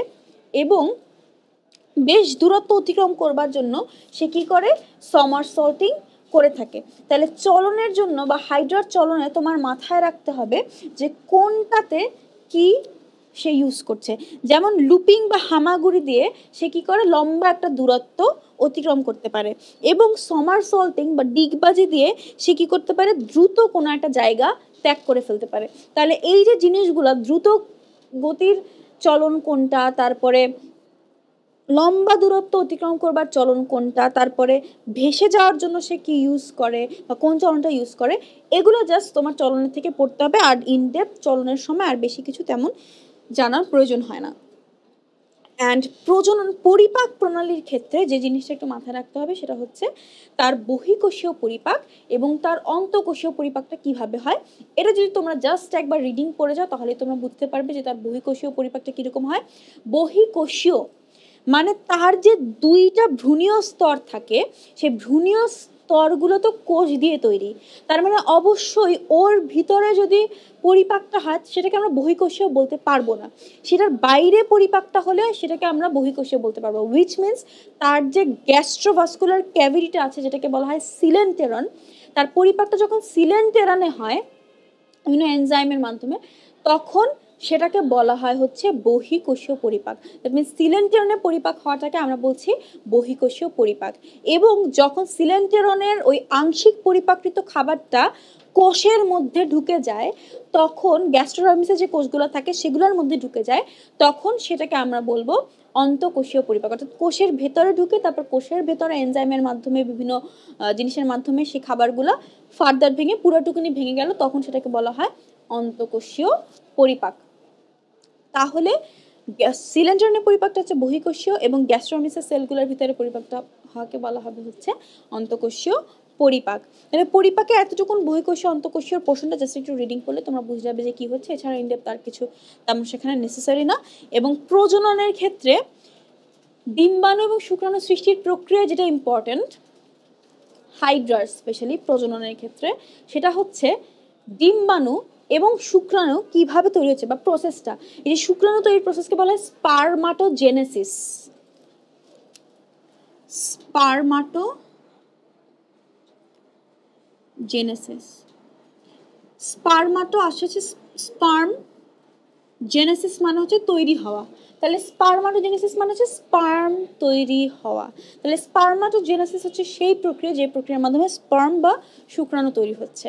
এবং বেশ দূরত্ব অতিক্রম করবার জন্য সে কি করে সমার সল্টিং করে থাকে তাহলে চলনের জন্য বা হাইড্রার চলনে তোমার মাথায় রাখতে হবে যে কোনটাতে কি সে ইউজ করছে যেমন লুপিং বা হামাগুড়ি দিয়ে সে কি করে লম্বা একটা দূরত্ব অতিক্রম করতে পারে এবং সমার সলটিং বা ডিগবাজি দিয়ে সে কি করতে পারে দ্রুত কোনো একটা জায়গা ত্যাগ করে ফেলতে পারে তাহলে এই যে জিনিসগুলো দ্রুত গতির চলন কোনটা তারপরে লম্বা দূরত্ব অতিক্রম করবার চলন কোনটা তারপরে ভেসে যাওয়ার জন্য সে কি ইউজ করে বা কোন চলনটা ইউজ করে এগুলো জাস্ট তোমার চলনের থেকে পড়তে হবে আর ইনডেপথ চলনের সময় আর বেশি কিছু তেমন জানার প্রয়োজন হয় না অ্যান্ড প্রজনন পরিপাক প্রণালীর ক্ষেত্রে যে জিনিসটা একটু মাথায় রাখতে হবে সেটা হচ্ছে তার বহিকোষীয় পরিপাক এবং তার অন্তকোষীয় পরিপাকটা কিভাবে হয় এটা যদি তোমরা জাস্ট একবার রিডিং পড়ে যাও তাহলে তোমরা বুঝতে পারবে যে তার বহিকোষীয় পরিপাকটা কীরকম হয় বহিকোষীয় মানে তার যে দুইটা ভ্রূণীয় স্তর থাকে সে ভ্রূণীয় স্তরগুলো তো কোষ দিয়ে তৈরি তার মানে অবশ্যই ওর ভিতরে যদি পরিপাকটা হাত সেটাকে আমরা বহিকোষীয় বলতে পারবো না সেটার বাইরে পরিপাকটা হলে সেটাকে আমরা বহিকোষীয় বলতে পারবো উইচ মিনস তার যে গ্যাস্ট্রোভাস্কুলার ক্যাভিটিটা আছে যেটাকে বলা হয় সিলেন্টেরন তার পরিপাকটা যখন সিলেন্টেরানে হয় বিভিন্ন এনজাইমের মাধ্যমে তখন সেটাকে বলা হয় হচ্ছে বহিকোষীয় পরিপাক দ্যাট মিন সিলেন্টেরনের পরিপাক হওয়াটাকে আমরা বলছি বহিকোষীয় পরিপাক এবং যখন সিলেন্টেরনের ওই আংশিক পরিপাকৃত খাবারটা কোষের মধ্যে ঢুকে যায় তখন গ্যাস্ট্রোনমিসে যে কোষগুলো থাকে সেগুলোর মধ্যে ঢুকে যায় তখন সেটাকে আমরা বলবো অন্তকোষীয় পরিপাক অর্থাৎ কোষের ভেতরে ঢুকে তারপর কোষের ভেতরে এনজাইমের মাধ্যমে বিভিন্ন জিনিসের মাধ্যমে সেই খাবারগুলো ফার্দার ভেঙে পুরোটুকুনি ভেঙে গেল তখন সেটাকে বলা হয় অন্তকোষীয় পরিপাক তাহলে সিলেন্ডারনের পরিপাকটা হচ্ছে বহিকোষীয় এবং গ্যাস্ট্রোমিসের সেলগুলোর ভিতরে পরিপাকটা হওয়াকে বলা হবে হচ্ছে অন্তকোষীয় পরিপাক তাহলে পরিপাকে এতটুকুন বহিকোষীয় অন্তকোষীয় পোষণটা জাস্ট একটু রিডিং করলে তোমরা বুঝে যাবে যে কী হচ্ছে এছাড়া ইনডেপ তার কিছু তেমন সেখানে নেসেসারি না এবং প্রজননের ক্ষেত্রে ডিম্বাণু এবং শুক্রাণু সৃষ্টির প্রক্রিয়া যেটা ইম্পর্টেন্ট হাইড্রার স্পেশালি প্রজননের ক্ষেত্রে সেটা হচ্ছে ডিম্বাণু এবং শুক্রাণু কিভাবে তৈরি হচ্ছে বা প্রসেসটা এই যে শুক্রাণু তৈরির প্রসেসকে বলা হয় স্পারমাটোজেনেসিস স্পারমাটো জেনেসিস স্পারমাটো আসছে স্পার্ম জেনেসিস মানে হচ্ছে তৈরি হওয়া তাহলে স্পার্মাটোজেনেসিস মানে হচ্ছে স্পার্ম তৈরি হওয়া তাহলে স্পার্মাটোজেনেসিস হচ্ছে সেই প্রক্রিয়া যে প্রক্রিয়ার মাধ্যমে স্পার্ম বা শুক্রাণু তৈরি হচ্ছে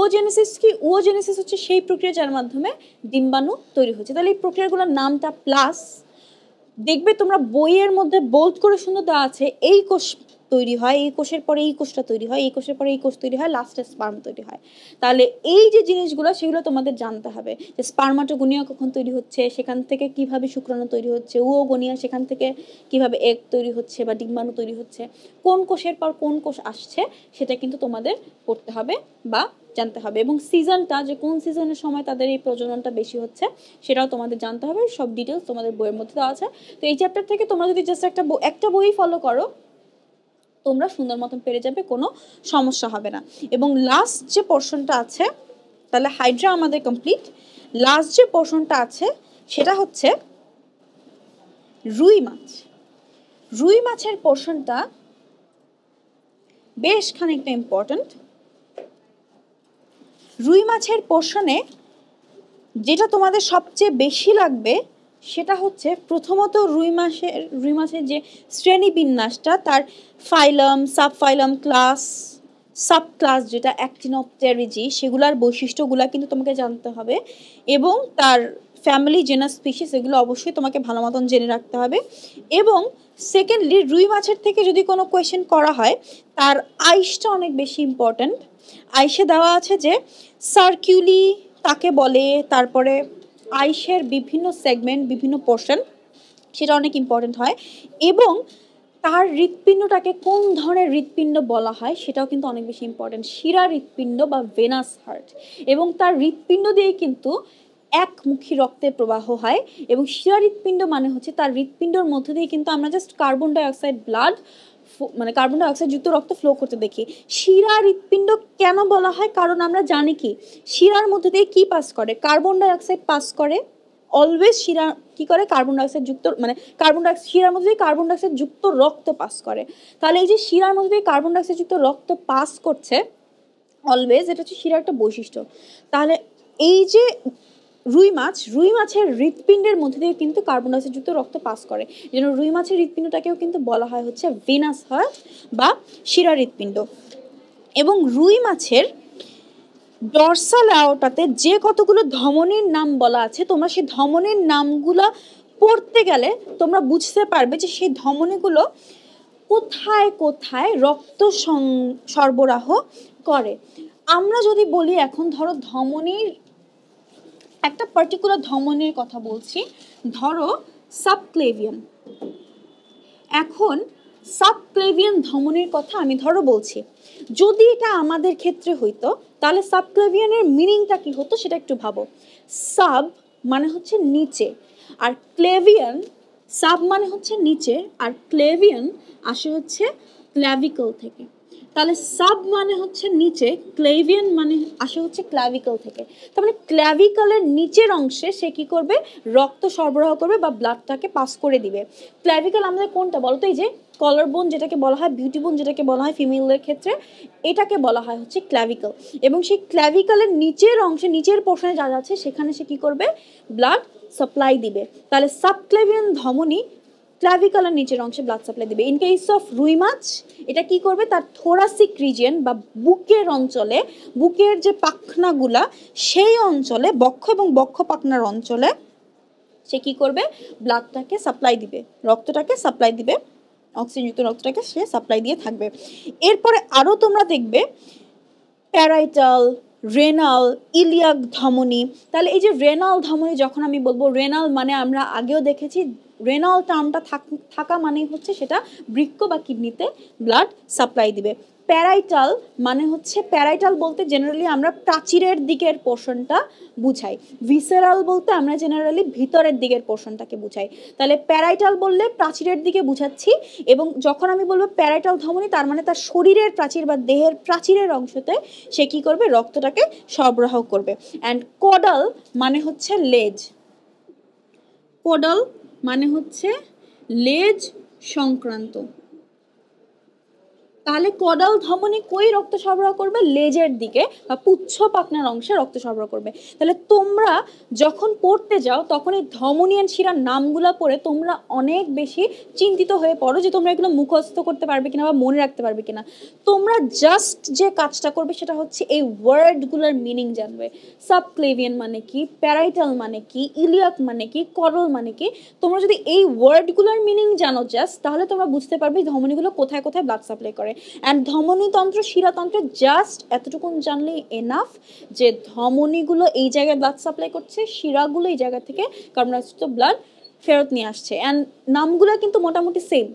ওজেনেসিস কি ওজেনেসিস হচ্ছে সেই প্রক্রিয়া যার মাধ্যমে ডিম্বাণু তৈরি হচ্ছে তাহলে এই প্রক্রিয়াগুলোর নামটা প্লাস দেখবে তোমরা বইয়ের মধ্যে বোল্ড করে সুন্দর দেওয়া আছে এই কোষ তৈরি হয় এই কোষের পরে এই কোষটা তৈরি হয় এই কোষের পরে এই কোষ তৈরি হয় লাস্টে স্পার্ম তৈরি হয় তাহলে এই যে জিনিসগুলো সেগুলো তোমাদের জানতে হবে যে স্পার্মাটোগোনিয়া কখন তৈরি হচ্ছে সেখান থেকে কিভাবে শুক্রাণু তৈরি হচ্ছে উওগোনিয়া সেখান থেকে কিভাবে এক তৈরি হচ্ছে বা ডিম্বাণু তৈরি হচ্ছে কোন কোষের পর কোন কোষ আসছে সেটা কিন্তু তোমাদের করতে হবে বা জানতে হবে এবং সিজনটা যে কোন সিজনের সময় তাদের এই প্রজননটা বেশি হচ্ছে সেটাও তোমাদের জানতে হবে সব ডিটেলস তোমাদের বইয়ের মধ্যে দেওয়া আছে তো এই চ্যাপ্টার থেকে তোমরা যদি জাস্ট একটা একটা বই ফলো করো তোমরা সুন্দর মতন পেরে যাবে কোনো সমস্যা হবে না এবং লাস্ট যে পোর্শনটা আছে তাহলে হাইড্রা আমাদের কমপ্লিট লাস্ট যে পোর্শনটা আছে সেটা হচ্ছে রুই মাছ রুই মাছের পোর্শনটা বেশ খানিকটা ইম্পর্ট্যান্ট রুই মাছের পোর্শনে যেটা তোমাদের সবচেয়ে বেশি লাগবে সেটা হচ্ছে প্রথমত রুই মাছের রুই মাছের যে শ্রেণী বিন্যাসটা তার phylum subphylum class subclass যেটা অ্যাক্টিনোপ্টেরিজি সেগুলার বৈশিষ্ট্যগুলো কিন্তু তোমাকে জানতে হবে এবং তার ফ্যামিলি জেনার স্পিসিস এগুলো অবশ্যই তোমাকে ভালো মতন জেনে রাখতে হবে এবং সেকেন্ডলি রুই মাছের থেকে যদি কোনো কোয়েশ্চেন করা হয় তার আইসটা অনেক বেশি ইম্পর্ট্যান্ট আইসে দেওয়া আছে যে সার্কিউলি তাকে বলে তারপরে আইসের বিভিন্ন সেগমেন্ট বিভিন্ন পোর্শন সেটা অনেক ইম্পর্টেন্ট হয় এবং তার হৃৎপিণ্ডটাকে কোন ধরনের হৃৎপিণ্ড বলা হয় সেটাও কিন্তু অনেক বেশি ইম্পর্টেন্ট শিরা হৃৎপিণ্ড বা ভেনাস হার্ট এবং তার হৃৎপিণ্ড দিয়ে কিন্তু একমুখী রক্তের প্রবাহ হয় এবং শিরা হৃৎপিণ্ড মানে হচ্ছে তার হৃৎপিণ্ডর মধ্যে দিয়ে কিন্তু আমরা জাস্ট কার্বন ডাইঅক্সাইড ব্লাড মানে কার্বন ডাইঅক্সাইড যুক্ত রক্ত ফ্লো করতে দেখি শিরা হৃৎপিণ্ড কেন বলা হয় কারণ আমরা জানি কি শিরার মধ্যে দিয়ে কি পাস করে কার্বন ডাইঅক্সাইড পাস করে অলওয়েজ শিরা কি করে কার্বন ডাইঅক্সাইড যুক্ত মানে কার্বন ডাইঅক্সাইড শিরার মধ্যে দিয়ে কার্বন ডাইঅক্সাইড যুক্ত রক্ত পাস করে তাহলে এই যে শিরার মধ্যে দিয়ে কার্বন ডাইঅক্সাইড যুক্ত রক্ত পাস করছে অলওয়েজ এটা হচ্ছে শিরার একটা বৈশিষ্ট্য তাহলে এই যে রুই মাছ রুই মাছের হৃৎপিণ্ডের মধ্যে দিয়ে কিন্তু কার্বন ডাইঅক্সাইডযুক্ত রক্ত পাস করে যেন রুই মাছের হৃৎপিণ্ডটাকেও কিন্তু বলা হয় হচ্ছে ভেনাস হার্ট বা শিরা হৃৎপিণ্ড এবং রুই মাছের ডরসাল আওটাতে যে কতগুলো ধমনের নাম বলা আছে তোমরা সেই ধমনের নামগুলো পড়তে গেলে তোমরা বুঝতে পারবে যে সেই ধমনীগুলো কোথায় কোথায় রক্ত সরবরাহ করে আমরা যদি বলি এখন ধরো ধমনীর একটা পার্টিকুলার ধমনের কথা বলছি ধরো সাবক্লেভিয়ান এখন সাবক্লেভিয়ান ধমনের কথা আমি ধরো বলছি যদি এটা আমাদের ক্ষেত্রে হইতো তাহলে সাবক্লেভিয়ানের মিনিংটা কি হতো সেটা একটু ভাবো সাব মানে হচ্ছে নিচে আর ক্লেভিয়ান সাব মানে হচ্ছে নিচে আর ক্লেভিয়ান আসে হচ্ছে ক্ল্যাভিকল থেকে তাহলে সাব মানে হচ্ছে নিচে ক্লেভিয়ান মানে আসে হচ্ছে ক্ল্যাভিকল থেকে তার মানে ক্ল্যাভিকলের নিচের অংশে সে কি করবে রক্ত সরবরাহ করবে বা ব্লাডটাকে পাস করে দিবে ক্ল্যাভিকল আমাদের কোনটা বলতো এই যে কলার বোন যেটাকে বলা হয় বিউটি বোন যেটাকে বলা হয় ফিমেলদের ক্ষেত্রে এটাকে বলা হয় হচ্ছে ক্ল্যাভিকল এবং সেই ক্ল্যাভিকলের নিচের অংশে নিচের পোষণে যা যাচ্ছে সেখানে সে কি করবে ব্লাড সাপ্লাই দিবে তাহলে সাবক্লেভিয়ান ধমনী ট্রাভিকালার নিচের অংশে ব্লাড সাপ্লাই দেবে ইন কেস অফ রুই মাছ এটা কি করবে তার থোরাসিক রিজিয়ন বা বুকের অঞ্চলে বুকের যে পাখনাগুলা সেই অঞ্চলে বক্ষ এবং বক্ষ পাখনার অঞ্চলে সে কি করবে ব্লাডটাকে সাপ্লাই দিবে রক্তটাকে সাপ্লাই দিবে অক্সিজেনযুক্ত রক্তটাকে সে সাপ্লাই দিয়ে থাকবে এরপরে আরও তোমরা দেখবে প্যারাইটাল রেনাল ইলিয়াক ধমনি তাহলে এই যে রেনাল ধমনী যখন আমি বলবো রেনাল মানে আমরা আগেও দেখেছি রেনাল টার্মটা থাকা মানে হচ্ছে সেটা বৃক্ষ বা কিডনিতে ব্লাড সাপ্লাই দিবে প্যারাইটাল মানে হচ্ছে প্যারাইটাল বলতে জেনারেলি আমরা প্রাচীরের দিকের পোর্শনটা বুঝাই ভিসেরাল বলতে আমরা জেনারেলি ভিতরের দিকের পোর্শনটাকে বুঝাই তাহলে প্যারাইটাল বললে প্রাচীরের দিকে বুঝাচ্ছি এবং যখন আমি বলবো প্যারাইটাল ধমনী তার মানে তার শরীরের প্রাচীর বা দেহের প্রাচীরের অংশতে সে কী করবে রক্তটাকে সরবরাহ করবে অ্যান্ড কোডাল মানে হচ্ছে লেজ কোডাল মানে হচ্ছে লেজ সংক্রান্ত তাহলে কডাল ধমনী কই রক্ত সরবরাহ করবে লেজের দিকে বা পুচ্ছ পাকনার অংশে রক্ত সরবরাহ করবে তাহলে তোমরা যখন পড়তে যাও তখন এই অ্যান্ড শিরার নামগুলো পড়ে তোমরা অনেক বেশি চিন্তিত হয়ে পড়ো যে তোমরা এগুলো মুখস্থ করতে পারবে কিনা বা মনে রাখতে পারবে কিনা তোমরা জাস্ট যে কাজটা করবে সেটা হচ্ছে এই ওয়ার্ডগুলোর মিনিং জানবে সাবক্লেভিয়ান মানে কি প্যারাইটাল মানে কি ইলিয়াক মানে কি করল মানে কি তোমরা যদি এই ওয়ার্ডগুলোর মিনিং জানো জাস্ট তাহলে তোমরা বুঝতে পারবে ধমনীগুলো কোথায় কোথায় ব্লাড সাপ্লাই করে অ্যান্ড ধমনীতন্ত্র শিরাতন্ত্র জাস্ট এতটুকুন জানলে এনাফ যে ধমনীগুলো এই জায়গায় ব্লাড সাপ্লাই করছে শিরাগুলো এই জায়গা থেকে কর্মরাচিত ব্লাড ফেরত নিয়ে আসছে অ্যান্ড নামগুলো কিন্তু মোটামুটি সেম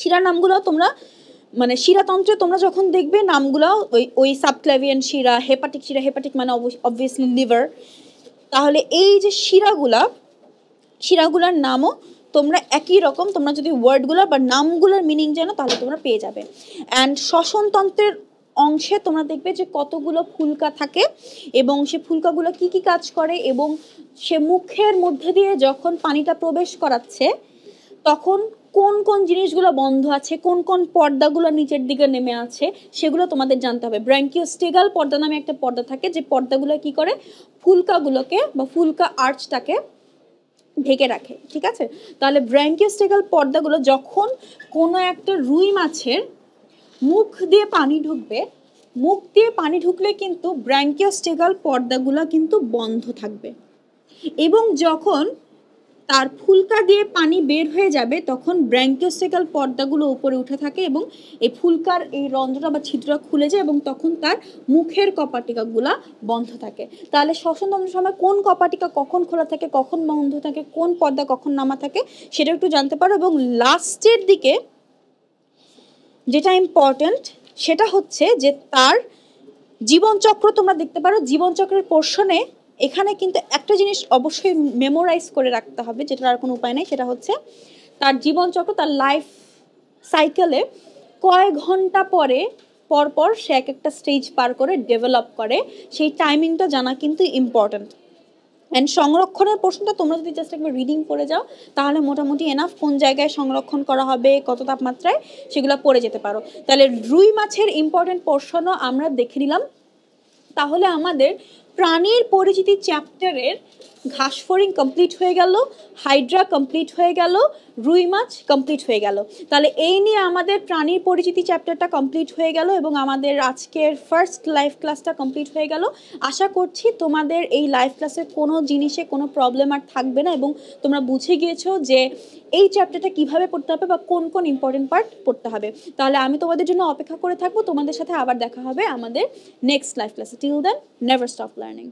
শিরা নামগুলো তোমরা মানে শিরাতন্ত্রে তোমরা যখন দেখবে নামগুলো ওই ওই সাবক্লাভিয়ান শিরা হেপাটিক শিরা হেপাটিক মানে অবভিয়াসলি লিভার তাহলে এই যে শিরাগুলা শিরাগুলার নামও তোমরা একই রকম তোমরা যদি ওয়ার্ডগুলো বা নামগুলোর মিনিং জানো তাহলে তোমরা পেয়ে যাবে অ্যান্ড শ্বসনতন্ত্রের অংশে তোমরা দেখবে যে কতগুলো ফুলকা থাকে এবং সে ফুলকাগুলো কি কি কাজ করে এবং সে মুখের মধ্যে দিয়ে যখন পানিটা প্রবেশ করাচ্ছে তখন কোন কোন জিনিসগুলো বন্ধ আছে কোন কোন পর্দাগুলো নিচের দিকে নেমে আছে সেগুলো তোমাদের জানতে হবে স্টেগাল পর্দা নামে একটা পর্দা থাকে যে পর্দাগুলো কি করে ফুলকাগুলোকে বা ফুলকা আর্চটাকে ঢেকে রাখে ঠিক আছে তাহলে ব্র্যাঙ্কিওস্টেকাল পর্দাগুলো যখন কোনো একটা রুই মাছের মুখ দিয়ে পানি ঢুকবে মুখ দিয়ে পানি ঢুকলে কিন্তু ব্র্যাঙ্কিওস্টেকাল পর্দাগুলো কিন্তু বন্ধ থাকবে এবং যখন তার ফুলকা দিয়ে পানি বের হয়ে যাবে তখন ব্র্যাঙ্কিওসেকাল পর্দাগুলো উপরে উঠে থাকে এবং এই ফুলকার এই রন্ধ্রটা বা ছিদ্রটা খুলে যায় এবং তখন তার মুখের কপাটিকাগুলা বন্ধ থাকে তাহলে শ্বসনতন্ত্রের সময় কোন কপাটিকা কখন খোলা থাকে কখন বন্ধ থাকে কোন পর্দা কখন নামা থাকে সেটা একটু জানতে পারো এবং লাস্টের দিকে যেটা ইম্পর্ট্যান্ট সেটা হচ্ছে যে তার জীবনচক্র তোমরা দেখতে পারো জীবনচক্রের পোর্শনে এখানে কিন্তু একটা জিনিস অবশ্যই মেমোরাইজ করে রাখতে হবে যেটা আর কোনো উপায় নেই সেটা হচ্ছে তার জীবনচক্র তার লাইফ সাইকেলে কয় ঘন্টা পরে পরপর সে এক একটা স্টেজ পার করে ডেভেলপ করে সেই টাইমিংটা জানা কিন্তু ইম্পর্ট্যান্ট অ্যান্ড সংরক্ষণের প্রশ্নটা তোমরা যদি জাস্ট একবার রিডিং পড়ে যাও তাহলে মোটামুটি এনাফ কোন জায়গায় সংরক্ষণ করা হবে কত তাপমাত্রায় সেগুলো পড়ে যেতে পারো তাহলে রুই মাছের ইম্পর্ট্যান্ট পোর্শনও আমরা দেখে নিলাম তাহলে আমাদের প্রাণের পরিচিতি চ্যাপ্টারের ঘাসফড়িং কমপ্লিট হয়ে গেল হাইড্রা কমপ্লিট হয়ে গেল রুই মাছ কমপ্লিট হয়ে গেল তাহলে এই নিয়ে আমাদের প্রাণীর পরিচিতি চ্যাপ্টারটা কমপ্লিট হয়ে গেল এবং আমাদের আজকের ফার্স্ট লাইফ ক্লাসটা কমপ্লিট হয়ে গেল আশা করছি তোমাদের এই লাইফ ক্লাসের কোনো জিনিসে কোনো প্রবলেম আর থাকবে না এবং তোমরা বুঝে গিয়েছো যে এই চ্যাপ্টারটা কিভাবে পড়তে হবে বা কোন কোন ইম্পর্টেন্ট পার্ট পড়তে হবে তাহলে আমি তোমাদের জন্য অপেক্ষা করে থাকবো তোমাদের সাথে আবার দেখা হবে আমাদের নেক্সট লাইফ ক্লাসে till then never stop learning